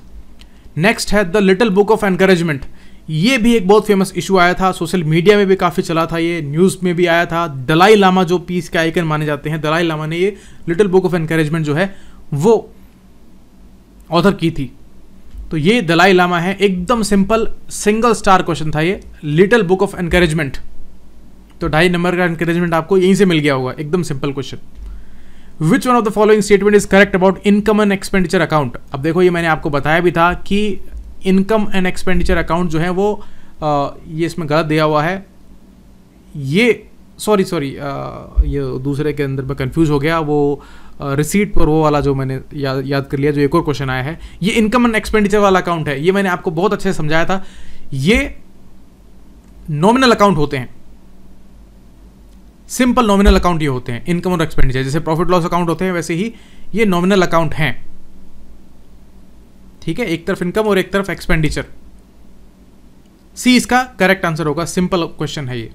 नेक्स्ट है the little book of encouragement ये भी एक बहुत फेमस इशू आया था सोशल मीडिया में भी काफ़ी चला था ये न्यूज़ में भी आया था दलाई लामा जो पीस के आइकन माने जाते हैं दलाई लामा ने ये लिटिल बुक ऑफ एनकरेजमेंट जो है वो ऑथर की थी तो ये दलाई लामा है एकदम सिंपल सिंगल स्टार क्वेश्चन था ये लिटिल बुक ऑफ एनकरेजमेंट तो ढाई नंबर का एनकरेजमेंट आपको यहीं से मिल गया होगा एकदम simple question which one of the following statement is correct about income and expenditure account अब देखो ये मैंने आपको बताया भी था कि इनकम एंड एक्सपेंडिचर अकाउंट जो है वो आ, ये इसमें गलत दिया हुआ है ये सॉरी सॉरी uh, ये दूसरे के अंदर मैं कंफ्यूज हो गया वो रिसीट uh, पर वो वाला जो मैंने या, याद कर लिया जो एक और क्वेश्चन आया है ये इनकम एंड एक्सपेंडिचर वाला अकाउंट है ये मैंने आपको बहुत अच्छे से समझाया था ये नॉमिनल अकाउंट होते हैं सिंपल नॉमिनल अकाउंट ये होते हैं इनकम और एक्सपेंडिचर जैसे प्रॉफिट लॉस अकाउंट होते हैं वैसे ही ये नॉमिनल अकाउंट हैं ठीक है एक तरफ इनकम और एक तरफ एक्सपेंडिचर सी इसका करेक्ट आंसर होगा सिंपल क्वेश्चन है ये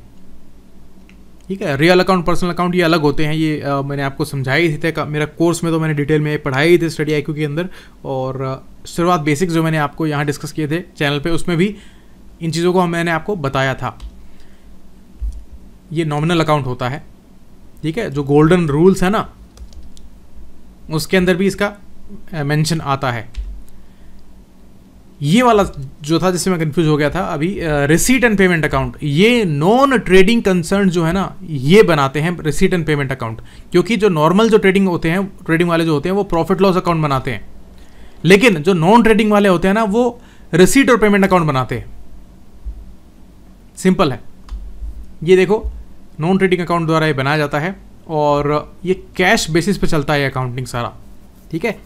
ठीक है रियल अकाउंट पर्सनल अकाउंट ये अलग होते हैं ये आ, मैंने आपको समझाया ही थी मेरा कोर्स में तो मैंने डिटेल में पढ़ाई ही थी स्टडी आई के अंदर और शुरुआत बेसिक्स जो मैंने आपको यहाँ डिस्कस किए थे चैनल पर उसमें भी इन चीज़ों को मैंने आपको बताया था ये नॉमिनल अकाउंट होता है ठीक है जो गोल्डन रूल्स है ना उसके अंदर भी इसका मेंशन आता है ये वाला जो था जिससे मैं कंफ्यूज हो गया था अभी रिसीट एंड पेमेंट अकाउंट ये नॉन ट्रेडिंग कंसर्न जो है ना ये बनाते हैं रिसीट एंड पेमेंट अकाउंट क्योंकि जो नॉर्मल जो ट्रेडिंग होते हैं ट्रेडिंग वाले जो होते हैं वो प्रॉफिट लॉस अकाउंट बनाते हैं लेकिन जो नॉन ट्रेडिंग वाले होते हैं ना वो रिसीट और पेमेंट अकाउंट बनाते हैं सिंपल है ये देखो नॉन ट्रेडिंग अकाउंट द्वारा ये बनाया जाता है और ये कैश बेसिस पे चलता है अकाउंटिंग सारा ठीक है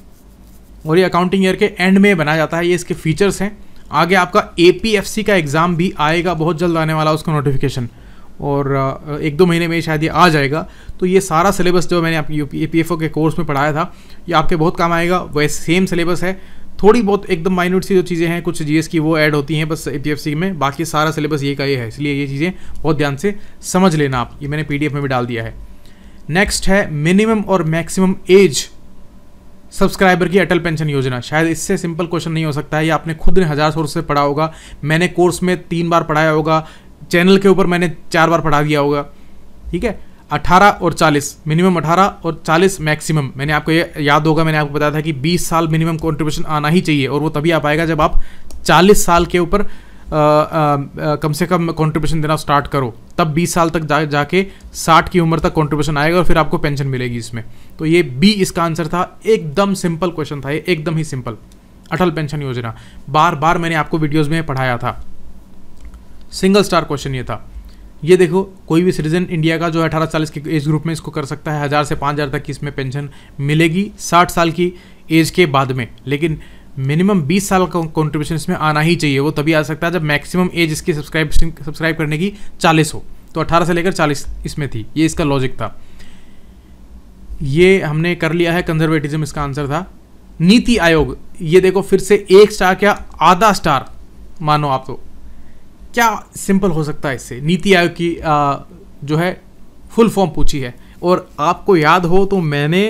और ये अकाउंटिंग ईयर के एंड में बनाया जाता है ये इसके फीचर्स हैं आगे आपका ए का एग्ज़ाम भी आएगा बहुत जल्द आने वाला उसका नोटिफिकेशन और एक दो महीने में शायद ये आ जाएगा तो ये सारा सिलेबस जो मैंने आपकी यू पी के कोर्स में पढ़ाया था ये आपके बहुत काम आएगा वह सेम सिलेबस है थोड़ी बहुत एकदम माइन्यूट सी जो चीज़ें हैं कुछ जीएस की वो ऐड होती हैं बस ए में बाकी सारा सिलेबस ये का ये है इसलिए ये चीज़ें बहुत ध्यान से समझ लेना आप ये मैंने पी में भी डाल दिया है नेक्स्ट है मिनिमम और मैक्सिमम एज सब्सक्राइबर की अटल पेंशन योजना शायद इससे सिंपल क्वेश्चन नहीं हो सकता है ये आपने खुद ने हज़ार सोर्स से पढ़ा होगा मैंने कोर्स में तीन बार पढ़ाया होगा चैनल के ऊपर मैंने चार बार पढ़ा दिया होगा ठीक है 18 और 40 मिनिमम 18 और 40 मैक्सिमम मैंने आपको ये याद होगा मैंने आपको बताया था कि 20 साल मिनिमम कॉन्ट्रीब्यूशन आना ही चाहिए और वो तभी आ पाएगा जब आप 40 साल के ऊपर कम से कम कंट्रीब्यूशन देना स्टार्ट करो तब 20 साल तक जा जाके 60 की उम्र तक कंट्रीब्यूशन आएगा और फिर आपको पेंशन मिलेगी इसमें तो ये बी इसका आंसर था एकदम सिंपल क्वेश्चन था ये एकदम ही सिंपल अटल पेंशन योजना बार बार मैंने आपको वीडियोज़ में पढ़ाया था सिंगल स्टार क्वेश्चन ये था ये देखो कोई भी सिटीजन इंडिया का जो अठारह चालीस के एज ग्रुप में इसको कर सकता है हज़ार से पाँच हज़ार तक की इसमें पेंशन मिलेगी साठ साल की एज के बाद में लेकिन मिनिमम 20 साल का कॉन्ट्रीब्यूशन इसमें आना ही चाहिए वो तभी आ सकता है जब मैक्सिमम एज इसकी सब्सक्राइब सब्सक्राइब करने की 40 हो तो 18 से लेकर 40 इसमें थी ये इसका लॉजिक था ये हमने कर लिया है कंजर्वेटिज्म इसका आंसर था नीति आयोग ये देखो फिर से एक स्टार क्या आधा स्टार मानो आप तो क्या सिंपल हो सकता है इससे नीति आयोग की आ, जो है फुल फॉर्म पूछी है और आपको याद हो तो मैंने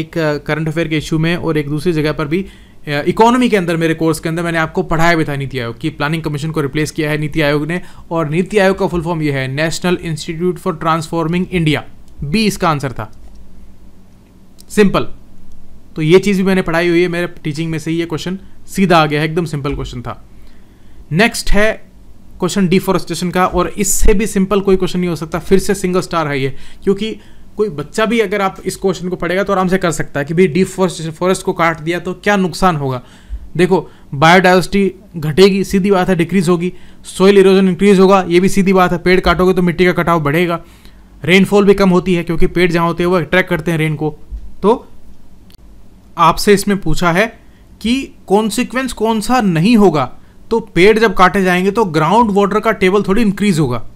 एक करंट अफेयर के इशू में और एक दूसरी जगह पर भी इकोनॉमी के अंदर मेरे कोर्स के अंदर मैंने आपको पढ़ाया भी था नीति आयोग की प्लानिंग कमीशन को रिप्लेस किया है नीति आयोग ने और नीति आयोग का फुल फॉर्म यह है national institute for transforming India B इसका आंसर था सिंपल तो ये चीज़ भी मैंने पढ़ाई हुई है मेरे टीचिंग में से ही ये क्वेश्चन सीधा आ गया है एकदम सिंपल क्वेश्चन था नेक्स्ट है क्वेश्चन डिफोरेस्टेशन का और इससे भी सिंपल कोई क्वेश्चन नहीं हो सकता फिर से सिंगल स्टार है ये क्योंकि कोई बच्चा भी अगर आप इस क्वेश्चन को पढ़ेगा तो आराम से कर सकता है कि भाई डिफॉरेस्टेशन फॉरेस्ट को काट दिया तो क्या नुकसान होगा देखो बायोडाइवर्सिटी घटेगी सीधी बात है डिक्रीज होगी सोइल इरोजन इंक्रीज होगा ये भी सीधी बात है पेड़ काटोगे तो मिट्टी का कटाव बढ़ेगा रेनफॉल भी कम होती है क्योंकि पेड़ जहाँ होते हैं वो अट्रैक्ट करते हैं रेन को तो आपसे इसमें पूछा है कि कॉन्सिक्वेंस कौन सा नहीं होगा तो पेड़ जब काटे जाएंगे तो ग्राउंड वाटर का टेबल थोड़ी इंक्रीज होगा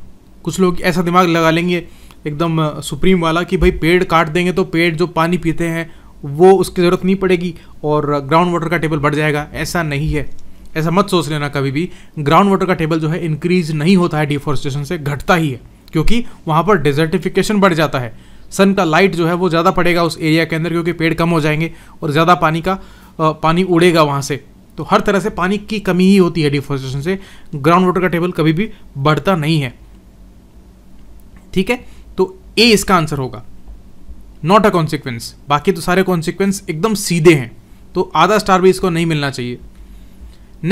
कुछ लोग ऐसा दिमाग लगा लेंगे एकदम सुप्रीम वाला कि भाई पेड़ काट देंगे तो पेड़ जो पानी पीते हैं वो उसकी ज़रूरत नहीं पड़ेगी और ग्राउंड वाटर का टेबल बढ़ जाएगा ऐसा नहीं है ऐसा मत सोच लेना कभी भी ग्राउंड वाटर का टेबल जो है इंक्रीज नहीं होता है डिफॉरेस्टेशन से घटता ही है क्योंकि वहाँ पर डिजर्टिफिकेशन बढ़ जाता है सन का लाइट जो है वो ज़्यादा पड़ेगा उस एरिया के अंदर क्योंकि पेड़ कम हो जाएंगे और ज़्यादा पानी का आ, पानी उड़ेगा वहाँ से तो हर तरह से पानी की कमी ही होती है डिफॉरेस्टेशन से ग्राउंड वाटर का टेबल कभी भी बढ़ता नहीं है ठीक है ए इसका आंसर होगा नॉट अ कॉन्सिक्वेंस बाकी तो सारे कॉन्सिक्वेंस एकदम सीधे हैं तो आधा स्टार भी इसको नहीं मिलना चाहिए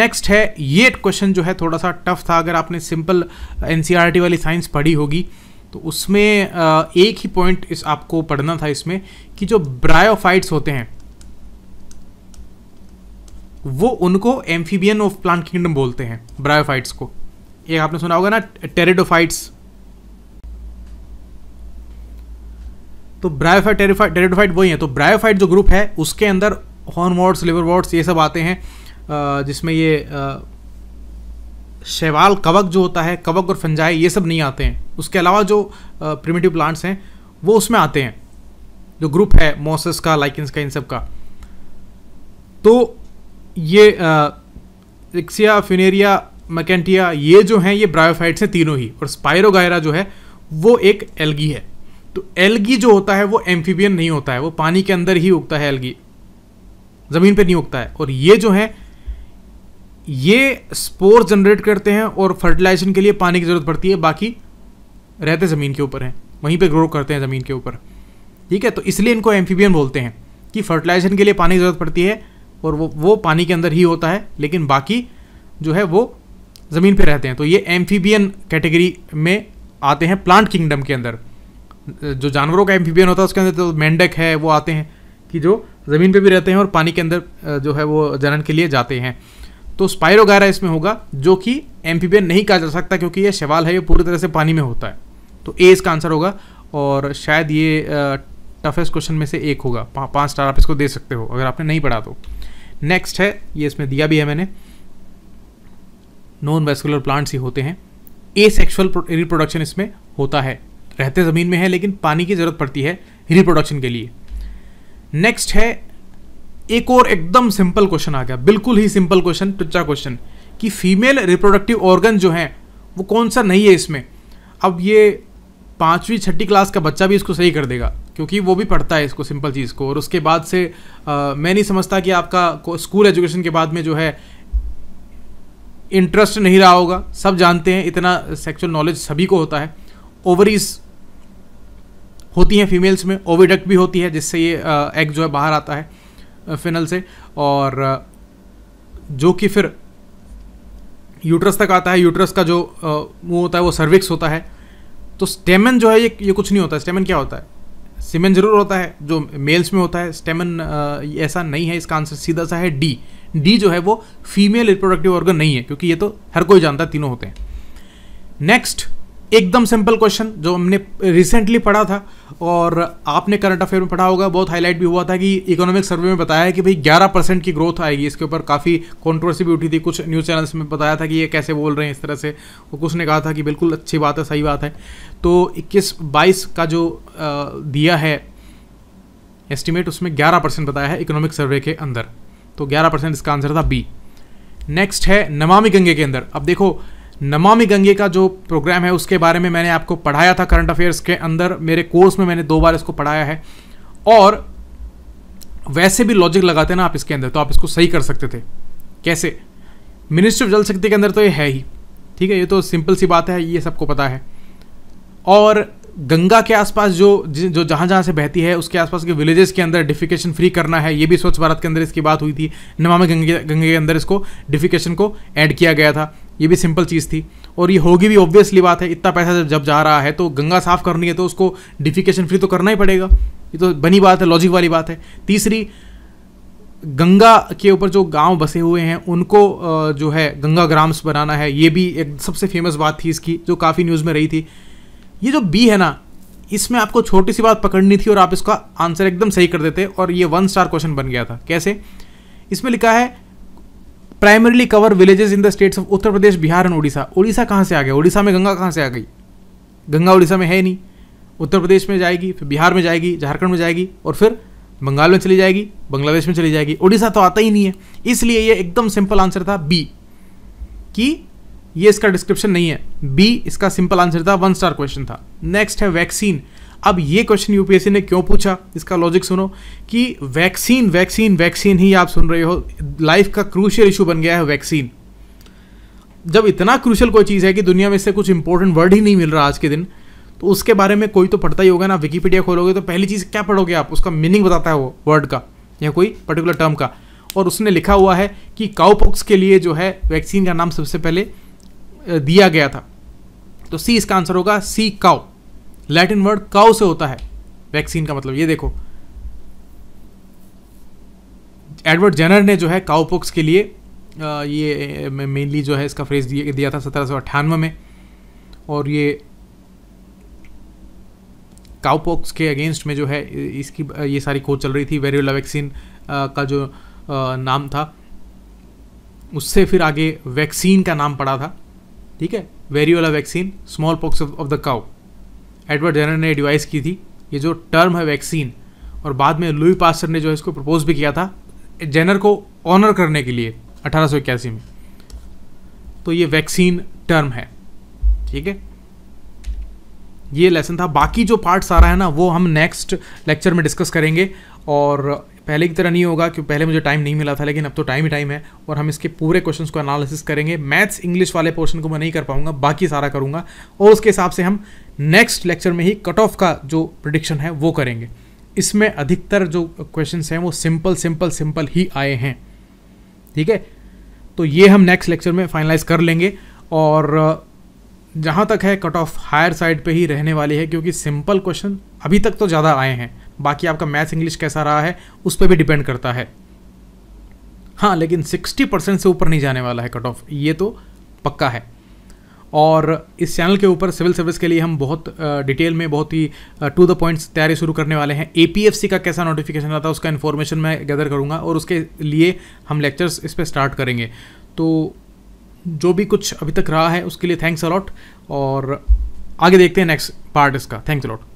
नेक्स्ट है ये क्वेश्चन जो है थोड़ा सा टफ था अगर आपने सिंपल एन e वाली साइंस पढ़ी होगी तो उसमें एक ही पॉइंट इस आपको पढ़ना था इसमें कि जो ब्रायोफाइट्स होते हैं वो उनको एम्फीबियन ऑफ प्लांट किंगडम बोलते हैं ब्रायोफाइट्स को एक आपने सुना होगा ना टेरेडोफाइट्स तो ब्रायोफाइट टेरिफाइड टेरिडोफाइट वही है तो ब्रायोफाइट जो ग्रुप है उसके अंदर हॉर्न वॉर्ड्स लिवर वॉर्ड्स ये सब आते हैं जिसमें ये शैवाल कवक जो होता है कवक और फंजाई ये सब नहीं आते हैं उसके अलावा जो प्रिमेटिव प्लांट्स हैं वो उसमें आते हैं जो ग्रुप है मोसस का लाइकिन्स का इन सब का तो ये रिक्सिया फ्यूनेरिया मैकेंटिया ये जो हैं ये ब्रायोफाइट्स हैं तीनों ही और स्पायरोगायरा जो है वो एक एलगी है तो एलगी जो होता है वो एम्फीबियन नहीं होता है वो पानी के अंदर ही उगता है एलगी ज़मीन पे नहीं उगता है और ये जो है ये स्पोर जनरेट करते हैं और फर्टिलाइजेशन के लिए पानी की ज़रूरत पड़ती है बाकी रहते ज़मीन के ऊपर हैं वहीं पे ग्रो करते हैं ज़मीन के ऊपर ठीक है तो इसलिए इनको एम्फीबियन बोलते हैं कि फर्टिलाइजेशन के लिए पानी की ज़रूरत पड़ती है और वो वो पानी के अंदर ही होता है लेकिन बाकी जो है वो ज़मीन पे रहते हैं तो ये एम्फीबियन कैटेगरी में आते हैं प्लांट किंगडम के अंदर जो जानवरों का एम्फीबियन होता है उसके अंदर तो मेंढक है वो आते हैं कि जो ज़मीन पे भी रहते हैं और पानी के अंदर जो है वो जनन के लिए जाते हैं तो स्पायरोगायरा इसमें होगा जो कि एम्फीबियन नहीं कहा जा सकता क्योंकि ये शवाल है ये पूरी तरह से पानी में होता है तो ए इसका आंसर होगा और शायद ये टफेस्ट क्वेश्चन में से एक होगा पाँच स्टार आप इसको दे सकते हो अगर आपने नहीं पढ़ा तो नेक्स्ट है ये इसमें दिया भी है मैंने नॉन वेस्कुलर प्लांट्स ही होते हैं ए सेक्शुअल रिप्रोडक्शन इसमें होता है रहते ज़मीन में है लेकिन पानी की ज़रूरत पड़ती है रिप्रोडक्शन के लिए नेक्स्ट है एक और एकदम सिंपल क्वेश्चन आ गया बिल्कुल ही सिंपल क्वेश्चन टुच्चा क्वेश्चन कि फीमेल रिप्रोडक्टिव ऑर्गन जो हैं वो कौन सा नहीं है इसमें अब ये पाँचवीं छठी क्लास का बच्चा भी इसको सही कर देगा क्योंकि वो भी पढ़ता है इसको सिंपल चीज़ को और उसके बाद से आ, मैं नहीं समझता कि आपका स्कूल एजुकेशन के बाद में जो है इंटरेस्ट नहीं रहा होगा सब जानते हैं इतना सेक्चुअल नॉलेज सभी को होता है ओवरीज होती हैं फीमेल्स में ओविडक्ट भी होती है जिससे ये एग जो है बाहर आता है फिनल से और जो कि फिर यूट्रस तक आता है यूट्रस का जो मुंह होता है वो सर्विक्स होता है तो स्टेमन जो है ये ये कुछ नहीं होता स्टेमन क्या होता है सीमेन जरूर होता है जो मेल्स में होता है स्टेमन ऐसा नहीं है इसका आंसर सीधा सा है डी डी जो है वो फीमेल रिप्रोडक्टिव ऑर्गन नहीं है क्योंकि ये तो हर कोई जानता है तीनों होते हैं नेक्स्ट एकदम सिंपल क्वेश्चन जो हमने रिसेंटली पढ़ा था और आपने करंट अफेयर में पढ़ा होगा बहुत हाईलाइट भी हुआ था कि इकोनॉमिक सर्वे में बताया है कि भाई 11 परसेंट की ग्रोथ आएगी इसके ऊपर काफ़ी कॉन्ट्रोवर्सी भी उठी थी कुछ न्यूज़ चैनल्स में बताया था कि ये कैसे बोल रहे हैं इस तरह से और कुछ ने कहा था कि बिल्कुल अच्छी बात है सही बात है तो इक्कीस बाईस का जो दिया है एस्टिमेट उसमें ग्यारह परसेंट बताया है इकोनॉमिक सर्वे के अंदर तो ग्यारह परसेंट इसका आंसर था बी नेक्स्ट है नमामि गंगे के अंदर अब देखो नमामि गंगे का जो प्रोग्राम है उसके बारे में मैंने आपको पढ़ाया था करंट अफेयर्स के अंदर मेरे कोर्स में मैंने दो बार इसको पढ़ाया है और वैसे भी लॉजिक लगाते ना आप इसके अंदर तो आप इसको सही कर सकते थे कैसे मिनिस्ट्री ऑफ जल शक्ति के अंदर तो ये है ही ठीक है ये तो सिंपल सी बात है ये सबको पता है और गंगा के आसपास जो जो जहाँ जहाँ से बहती है उसके आसपास के विलेजेस के अंदर डिफिकेशन फ्री करना है ये भी स्वच्छ भारत के अंदर इसकी बात हुई थी नमामि गंगे गंगे के अंदर इसको डिफिकेशन को ऐड किया गया था ये भी सिंपल चीज़ थी और ये होगी भी ऑब्वियसली बात है इतना पैसा जब जब जा रहा है तो गंगा साफ़ करनी है तो उसको डिफिकेशन फ्री तो करना ही पड़ेगा ये तो बनी बात है लॉजिक वाली बात है तीसरी गंगा के ऊपर जो गांव बसे हुए हैं उनको जो है गंगा ग्राम्स बनाना है ये भी एक सबसे फेमस बात थी इसकी जो काफ़ी न्यूज़ में रही थी ये जो बी है ना इसमें आपको छोटी सी बात पकड़नी थी और आप इसका आंसर एकदम सही कर देते और ये वन स्टार क्वेश्चन बन गया था कैसे इसमें लिखा है primarily cover villages in the states of Uttar Pradesh Bihar and Orissa Orissa कहाँ से आ गया उड़ीसा में गंगा कहाँ से आ गई गंगा उड़ीसा में है नहीं उत्तर प्रदेश में जाएगी फिर बिहार में जाएगी झारखंड में जाएगी और फिर बंगाल में चली जाएगी बांग्लादेश में चली जाएगी उड़ीसा तो आता ही नहीं है इसलिए ये एकदम सिंपल आंसर था बी कि ये इसका डिस्क्रिप्शन नहीं है बी इसका सिंपल आंसर था वन स्टार क्वेश्चन था नेक्स्ट है वैक्सीन अब ये क्वेश्चन यूपीएससी ने क्यों पूछा इसका लॉजिक सुनो कि वैक्सीन वैक्सीन वैक्सीन ही आप सुन रहे हो लाइफ का क्रूशियल इशू बन गया है वैक्सीन जब इतना क्रूशल कोई चीज़ है कि दुनिया में इससे कुछ इंपॉर्टेंट वर्ड ही नहीं मिल रहा आज के दिन तो उसके बारे में कोई तो पढ़ता ही होगा ना विकीपीडिया खोलोगे तो पहली चीज़ क्या पढ़ोगे आप उसका मीनिंग बताता है वो वर्ड का या कोई पर्टिकुलर टर्म का और उसने लिखा हुआ है कि काउपॉक्स के लिए जो है वैक्सीन का नाम सबसे पहले दिया गया था तो सी इसका आंसर होगा C cow Latin word cow से होता है वैक्सीन का मतलब ये देखो एडवर्ड जेनर ने जो है काउपोक्स के लिए ये मेनली जो है इसका फ्रेज दिया था सत्रह सौ अट्ठानवे में और ये काउपोक्स के अगेंस्ट में जो है इसकी ये सारी खोज चल रही थी वेरियोला वैक्सीन का जो नाम था उससे फिर आगे वैक्सीन का नाम पड़ा था ठीक है variola vaccine small pox of the cow Edward Jenner ने डिवाइस की थी ये जो टर्म है वैक्सीन और बाद में लुई पास्टर ने जो है इसको प्रपोज भी किया था जेनर को ऑनर करने के लिए अठारह में तो ये वैक्सीन टर्म है ठीक है ये लेसन था बाकी जो पार्ट रहा है ना वो हम नेक्स्ट लेक्चर में डिस्कस करेंगे और पहले की तरह नहीं होगा क्योंकि पहले मुझे टाइम नहीं मिला था लेकिन अब तो टाइम ही टाइम है और हम इसके पूरे क्वेश्चंस को एनालिसिस करेंगे मैथ्स इंग्लिश वाले पोर्शन को मैं नहीं कर पाऊंगा बाकी सारा करूंगा और उसके हिसाब से हम नेक्स्ट लेक्चर में ही कट ऑफ का जो प्रडिक्शन है वो करेंगे इसमें अधिकतर जो क्वेश्चन हैं वो सिंपल सिंपल सिंपल ही आए हैं ठीक है तो ये हम नेक्स्ट लेक्चर में फाइनलाइज कर लेंगे और जहाँ तक है कट ऑफ हायर साइड पे ही रहने वाली है क्योंकि सिंपल क्वेश्चन अभी तक तो ज़्यादा आए हैं बाकी आपका मैथ इंग्लिश कैसा रहा है उस पर भी डिपेंड करता है हाँ लेकिन सिक्सटी परसेंट से ऊपर नहीं जाने वाला है कट ऑफ ये तो पक्का है और इस चैनल के ऊपर सिविल सर्विस के लिए हम बहुत डिटेल में बहुत ही टू द पॉइंट्स तैयारी शुरू करने वाले हैं ए का कैसा नोटिफिकेशन आता है उसका इन्फॉर्मेशन मैं गैदर करूँगा और उसके लिए हम लेक्चर्स इस पर स्टार्ट करेंगे तो जो भी कुछ अभी तक रहा है उसके लिए थैंक्स अलॉट और आगे देखते हैं नेक्स्ट पार्ट इसका थैंक्स अलॉट